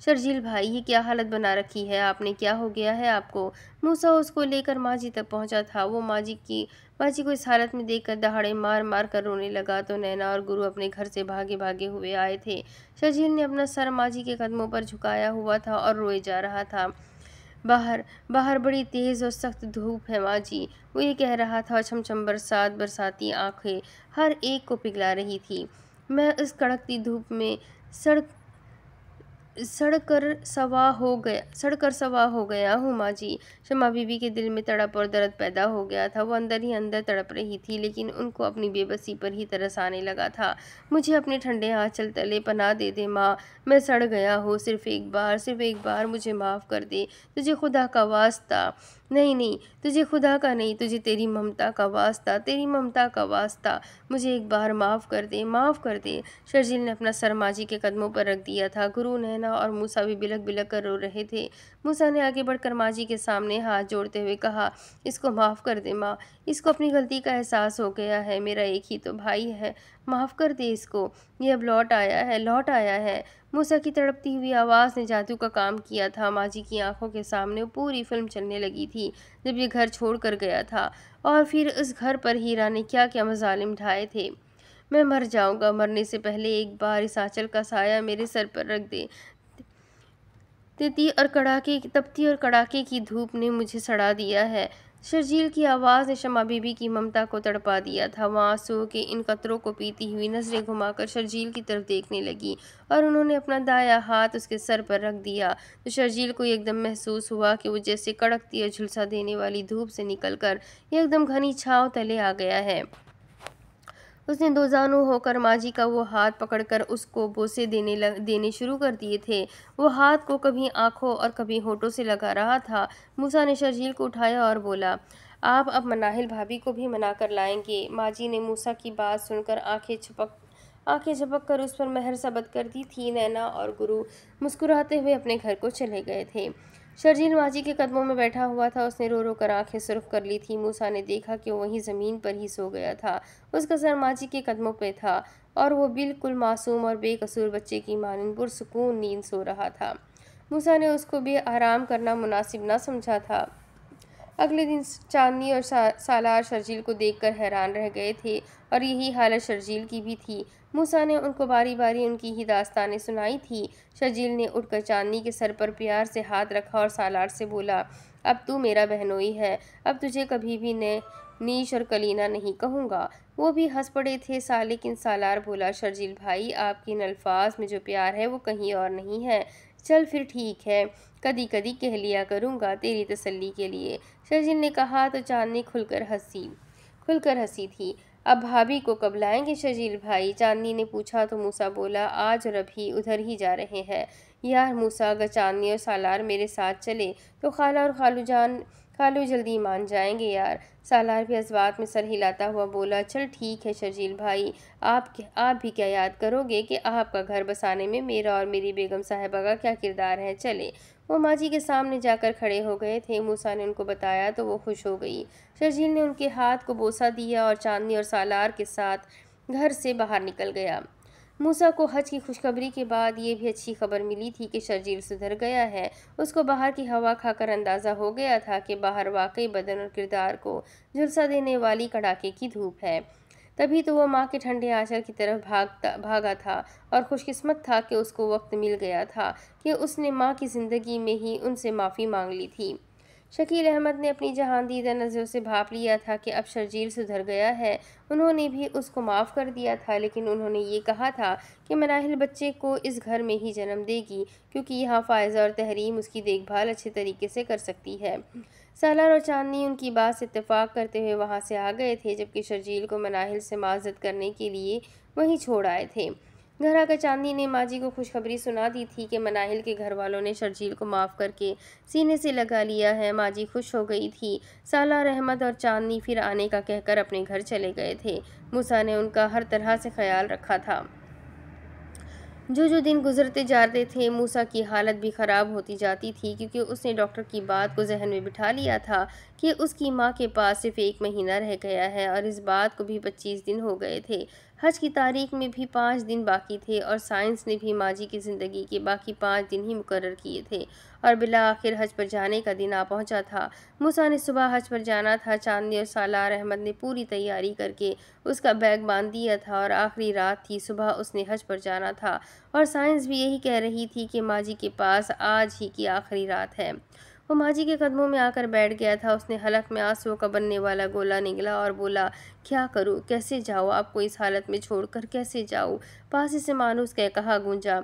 शर्जील भाई ये क्या हालत बना रखी है आपने क्या हो गया है आपको मूसा उसको लेकर माजी तक पहुँचा था वो माजी की माजी को इस हालत में देखकर दहाड़े मार मार कर रोने लगा तो नैना और गुरु अपने घर से भागे भागे हुए आए थे शर्जील ने अपना सर माजी के कदमों पर झुकाया हुआ था और रोए जा रहा था बाहर बाहर बड़ी तेज़ और सख्त धूप है माँ जी वो ये कह रहा था छमछम बरसात बरसाती आंखें हर एक को पिघला रही थी मैं इस कड़कती धूप में सड़क सड़कर सवा हो गया सड़कर सवा हो गया हूँ माँ जी शमा बीबी के दिल में तड़प और दर्द पैदा हो गया था वो अंदर ही अंदर तड़प रही थी लेकिन उनको अपनी बेबसी पर ही तरस आने लगा था मुझे अपने ठंडे आँचल तले पना दे दे माँ मैं सड़ गया हूँ सिर्फ़ एक बार सिर्फ़ एक बार मुझे माफ़ कर दे तुझे खुदा का वास्ता नहीं नहीं तुझे खुदा का नहीं तुझे तेरी ममता का वास्ता तेरी ममता का वास्ता मुझे एक बार माफ़ कर दे माफ़ कर दे शर्जील ने अपना सर माजी के कदमों पर रख दिया था गुरु नैना और मूसा भी बिलक बिलक कर रो रहे थे मूसा ने आगे बढ़कर माजी के सामने हाथ जोड़ते हुए कहा इसको माफ़ कर दे माँ इसको अपनी गलती का एहसास हो गया है मेरा एक ही तो भाई है माफ़ कर दे इसको ये अब लौट आया है लौट आया है मूसा की तड़पती हुई आवाज़ ने जादू का काम किया था माजी की आंखों के सामने पूरी फिल्म चलने लगी थी जब ये घर छोड़ कर गया था और फिर उस घर पर हीरा ने क्या क्या मजालिम ढाए थे मैं मर जाऊंगा मरने से पहले एक बार इस आंचल का साया मेरे सर पर रख दे तिती और कड़ाके तपती और कड़ाके की धूप ने मुझे सड़ा दिया है शर्जील की आवाज़ ने शमा बीबी की ममता को तड़पा दिया था वह आंसू के इन कतरों को पीती हुई नज़रें घुमाकर शर्जील की तरफ देखने लगी और उन्होंने अपना दाया हाथ उसके सर पर रख दिया तो शर्जील को एकदम महसूस हुआ कि वो जैसे कड़कती और झुलसा देने वाली धूप से निकलकर एकदम घनी छाँव तले आ गया है उसने दो जानू होकर माजी का वो हाथ पकड़कर उसको बोसे देने लग, देने शुरू कर दिए थे वो हाथ को कभी आंखों और कभी होठों से लगा रहा था मूसा ने शर्जील को उठाया और बोला आप अब मनाहिल भाभी को भी मना कर लाएंगे माजी ने मूसा की बात सुनकर आंखें छपक आंखें झपक कर उस पर मेहर सबत कर दी थी नैना और गुरु मुस्कुराते हुए अपने घर को चले गए थे शर्जील माजी के कदमों में बैठा हुआ था उसने रो रो कर आंखें सुर्ख कर ली थी मूसा ने देखा कि वो वहीं ज़मीन पर ही सो गया था उसका सर माजी के कदमों पर था और वो बिल्कुल मासूम और बेकसूर बच्चे की मानन पुरसकून नींद सो रहा था मूसा ने उसको भी आराम करना मुनासिब ना समझा था अगले दिन चांदनी और सालार शर्जील को देखकर हैरान रह गए थे और यही हालत शर्जील की भी थी मूसा ने उनको बारी बारी उनकी ही दास्तानें सुनाई थी शजील ने उठकर चांदनी के सर पर प्यार से हाथ रखा और सालार से बोला अब तू मेरा बहनोई है अब तुझे कभी भी ने नीश और कलीना नहीं कहूँगा वो भी हंस पड़े थे साले लेकिन सालार बोला शर्जील भाई आपके इन अल्फाज में जो प्यार है वो कहीं और नहीं है चल फिर ठीक है कदी कदी कह लिया करूँगा तेरी तसल्ली के लिए शर्जील ने कहा तो चांदनी खुलकर हंसी खुलकर हंसी थी अब भाभी को कब लाएंगे शजील भाई चांदनी ने पूछा तो मूसा बोला आज और अभी उधर ही जा रहे हैं यार मूसा अगर चांदनी और सालार मेरे साथ चले तो खाला और खालू जान कालू जल्दी मान जाएंगे यार सालार भी अजवात में सर हिलाता हुआ बोला चल ठीक है शर्जील भाई आप आप भी क्या याद करोगे कि आपका घर बसाने में मेरा और मेरी बेगम साहिबा का क्या किरदार है चले वो माँ जी के सामने जाकर खड़े हो गए थे मूसा ने उनको बताया तो वो खुश हो गई शर्जील ने उनके हाथ को बोसा दिया और चांदनी और सालार के साथ घर से बाहर निकल गया मूसा को हज की खुशखबरी के बाद ये भी अच्छी खबर मिली थी कि शर्जील सुधर गया है उसको बाहर की हवा खाकर अंदाज़ा हो गया था कि बाहर वाकई बदन और किरदार को झुलसा देने वाली कड़ाके की धूप है तभी तो वो माँ के ठंडे आचर की तरफ भागता भागा था और खुशकिस्मत था कि उसको वक्त मिल गया था कि उसने माँ की ज़िंदगी में ही उनसे माफ़ी मांग ली थी शकील अहमद ने अपनी जहांदीदा नज़रों से भाप लिया था कि अब शर्जील सुधर गया है उन्होंने भी उसको माफ़ कर दिया था लेकिन उन्होंने ये कहा था कि मनाहिल बच्चे को इस घर में ही जन्म देगी क्योंकि यहाँ फ़ायज़ा और तहरीम उसकी देखभाल अच्छे तरीके से कर सकती है सालार और चांदनी उनकी बात से इतफाक़ करते हुए वहाँ से आ गए थे जबकि शर्जील को मनाहिल से माजत करने के लिए वहीं छोड़ आए थे घर आकर चांदनी ने माँ जी को खुशखबरी सुना दी थी कि मनाहिल के घर वालों ने शर्जील को माफ़ करके सीने से लगा लिया है माँ जी खुश हो गई थी साला रहमत और चांदनी फिर आने का कहकर अपने घर चले गए थे मूसा ने उनका हर तरह से ख्याल रखा था जो जो दिन गुजरते जाते थे मूसा की हालत भी ख़राब होती जाती थी क्योंकि उसने डॉक्टर की बात को जहन में बिठा लिया था कि उसकी माँ के पास सिर्फ एक महीना रह गया है और इस बात को भी पच्चीस दिन हो गए थे हज की तारीख में भी पाँच दिन बाकी थे और साइंस ने भी माजी की ज़िंदगी के बाकी पाँच दिन ही मुकर किए थे और बिला आखिर हज पर जाने का दिन आ पहुंचा था मूसा ने सुबह हज पर जाना था चांदनी और सालार अहमद ने पूरी तैयारी करके उसका बैग बांध दिया था और आखिरी रात थी सुबह उसने हज पर जाना था और साइंस भी यही कह रही थी कि माजी के पास आज ही की आखिरी रात है वो माँ जी के कदमों में आकर बैठ गया था उसने हलक में आंसुओं का बनने वाला गोला निकला और बोला क्या करूँ कैसे जाऊँ आपको इस हालत में छोड़कर कैसे जाऊँ पास से मानूस कह कहा गूंजा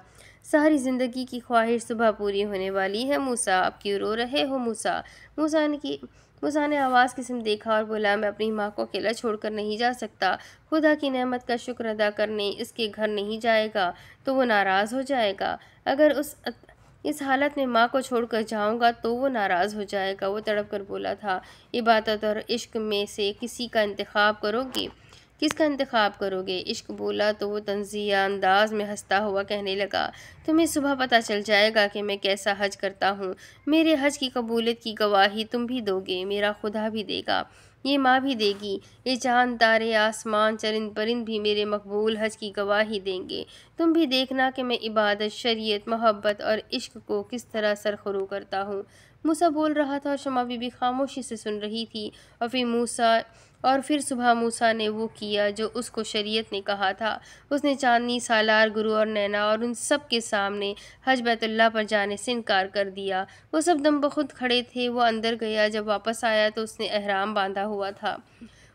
सारी ज़िंदगी की ख्वाहिश सुबह पूरी होने वाली है मूसा आप क्यों रो रहे हो मूसा मूसा ने की मूसा ने आवाज़ किस्म देखा और बोला मैं अपनी माँ को अकेला छोड़कर नहीं जा सकता खुदा की नेमत का शुक्र अदा करने इसके घर नहीं जाएगा तो वो नाराज़ हो जाएगा अगर उस इस हालत में माँ को छोड़कर जाऊँगा तो वो नाराज़ हो जाएगा वो तड़प कर बोला था इबादत और इश्क में से किसी का इंतखब करोगी किसका इंतखब करोगे इश्क बोला तो वो तंजिया अंदाज में हंसता हुआ कहने लगा तुम्हें सुबह पता चल जाएगा कि मैं कैसा हज करता हूँ मेरे हज की कबूलियत की गवाही तुम भी दोगे मेरा खुदा भी देगा ये माँ भी देगी ये चांद तारे आसमान चरिंद परिंद भी मेरे मकबूल हज की गवाही देंगे तुम भी देखना कि मैं इबादत शरीयत मोहब्बत और इश्क को किस तरह सरखरू करता हूँ मूसा बोल रहा था और शमा बीबी खामोशी से सुन रही थी और फिर मूसा और फिर सुबह मूसा ने वो किया जो उसको शरीयत ने कहा था उसने चांदनी सालार गुरु और नैना और उन सब के सामने हज बैतुल्ला पर जाने से इनकार कर दिया वो सब दम बखुद खड़े थे वो अंदर गया जब वापस आया तो उसने अहराम बांधा हुआ था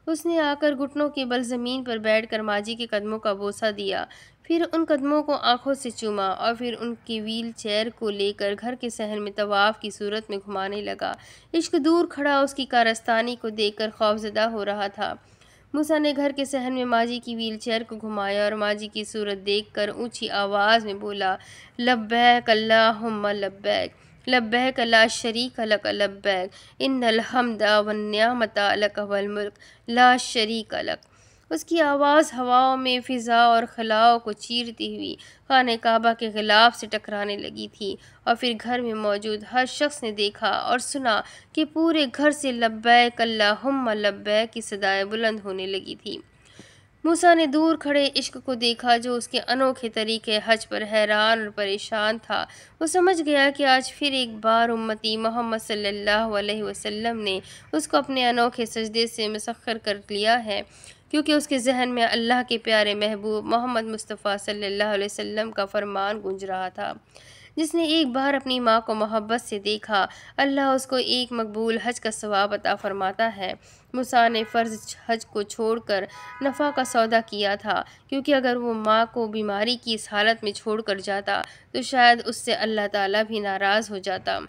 उसने आकर घुटनों के बल ज़मीन पर बैठ कर माजी के कदमों का बोसा दिया फिर उन कदमों को आंखों से चूमा और फिर उनकी व्हील चेयर को लेकर घर के शहर में तवाफ़ की सूरत में घुमाने लगा इश्क दूर खड़ा उसकी कारस्तानी को देखकर खौफजदा हो रहा था मूसा ने घर के सहन में माजी की व्हील चेयर को घुमाया और माजी की सूरत देखकर ऊंची आवाज़ में बोला लब्बैक अल्लाहुम्मा लब्बैक लब्बैक ला शरीक लक लब्बैक इन अलहमदा वन्यामता लक वल मुल्क ला शरीक लक उसकी आवाज़ हवाओं में फ़िज़ा और खलाओं को चीरती हुई खान काबा के खिलाफ से टकराने लगी थी और फिर घर में मौजूद हर शख्स ने देखा और सुना कि पूरे घर से लब्बैक अल्लाहुम्मा लब्बैक की सदाएँ बुलंद होने लगी थी मूसा ने दूर खड़े इश्क को देखा जो उसके अनोखे तरीके हज पर हैरान और परेशान था वो समझ गया कि आज फिर एक बार उम्मती मोहम्मद सल्लल्लाहु अलैहि वसल्लम ने उसको अपने अनोखे सजदे से मसखर कर लिया है क्योंकि उसके जहन में अल्लाह के प्यारे महबूब मोहम्मद मुस्तफ़ा सल्लल्लाहु अलैहि वसल्लम का फरमान गूंज रहा था जिसने एक बार अपनी माँ को मोहब्बत से देखा अल्लाह उसको एक मकबूल हज का सवाब अता फरमाता है मूसा ने फ़र्ज हज को छोड़कर नफ़ा का सौदा किया था क्योंकि अगर वो माँ को बीमारी की इस हालत में छोड़ कर जाता तो शायद उससे अल्लाह ताला भी नाराज़ हो जाता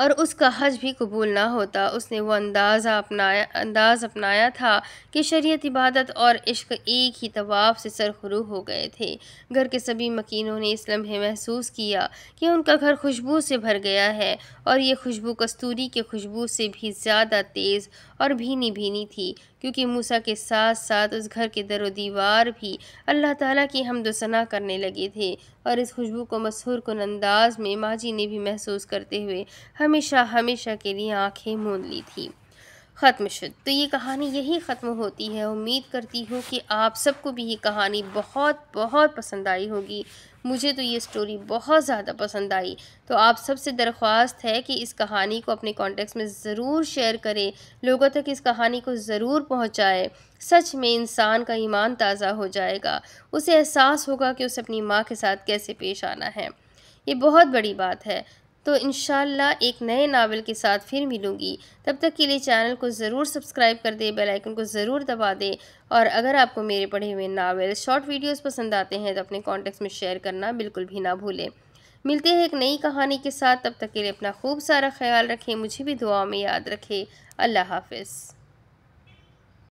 और उसका हज भी कबूल ना होता उसने वो अंदाज़ा अपनाया अंदाज़ अपनाया था कि शरीयत इबादत और इश्क एक ही तवाफ़ से सरखरू हो गए थे घर के सभी मकीनों ने इस लम्हे महसूस किया कि उनका घर खुशबू से भर गया है और ये खुशबू कस्तूरी के खुशबू से भी ज़्यादा तेज़ और भीनी भीनी थी क्योंकि मूसा के साथ साथ उस घर के दर दीवार भी अल्लाह ताला की हमदोसना करने लगे थे और इस खुशबू को मसहूर कन अंदाज में माजी ने भी महसूस करते हुए हमेशा हमेशा के लिए आँखें मूंद ली थी ख़त्म शुद तो ये कहानी यही ख़त्म होती है उम्मीद करती हूँ कि आप सबको भी ये कहानी बहुत बहुत पसंद आई होगी मुझे तो ये स्टोरी बहुत ज़्यादा पसंद आई तो आप सबसे दरख्वास्त है कि इस कहानी को अपने कॉन्टेक्स्ट में ज़रूर शेयर करें लोगों तक इस कहानी को ज़रूर पहुँचाएँ सच में इंसान का ईमान ताज़ा हो जाएगा उसे एहसास होगा कि उसे अपनी माँ के साथ कैसे पेश आना है ये बहुत बड़ी बात है तो इन एक नए नावल के साथ फिर मिलूँगी तब तक के लिए चैनल को ज़रूर सब्सक्राइब कर दें बेलाइकन को ज़रूर दबा दें और अगर आपको मेरे पढ़े हुए नावल शॉर्ट वीडियोस पसंद आते हैं तो अपने कॉन्टेक्ट में शेयर करना बिल्कुल भी ना भूलें मिलते हैं एक नई कहानी के साथ तब तक के लिए अपना खूब सारा ख्याल रखें मुझे भी दुआ में याद रखें अल्लाह हाफिज़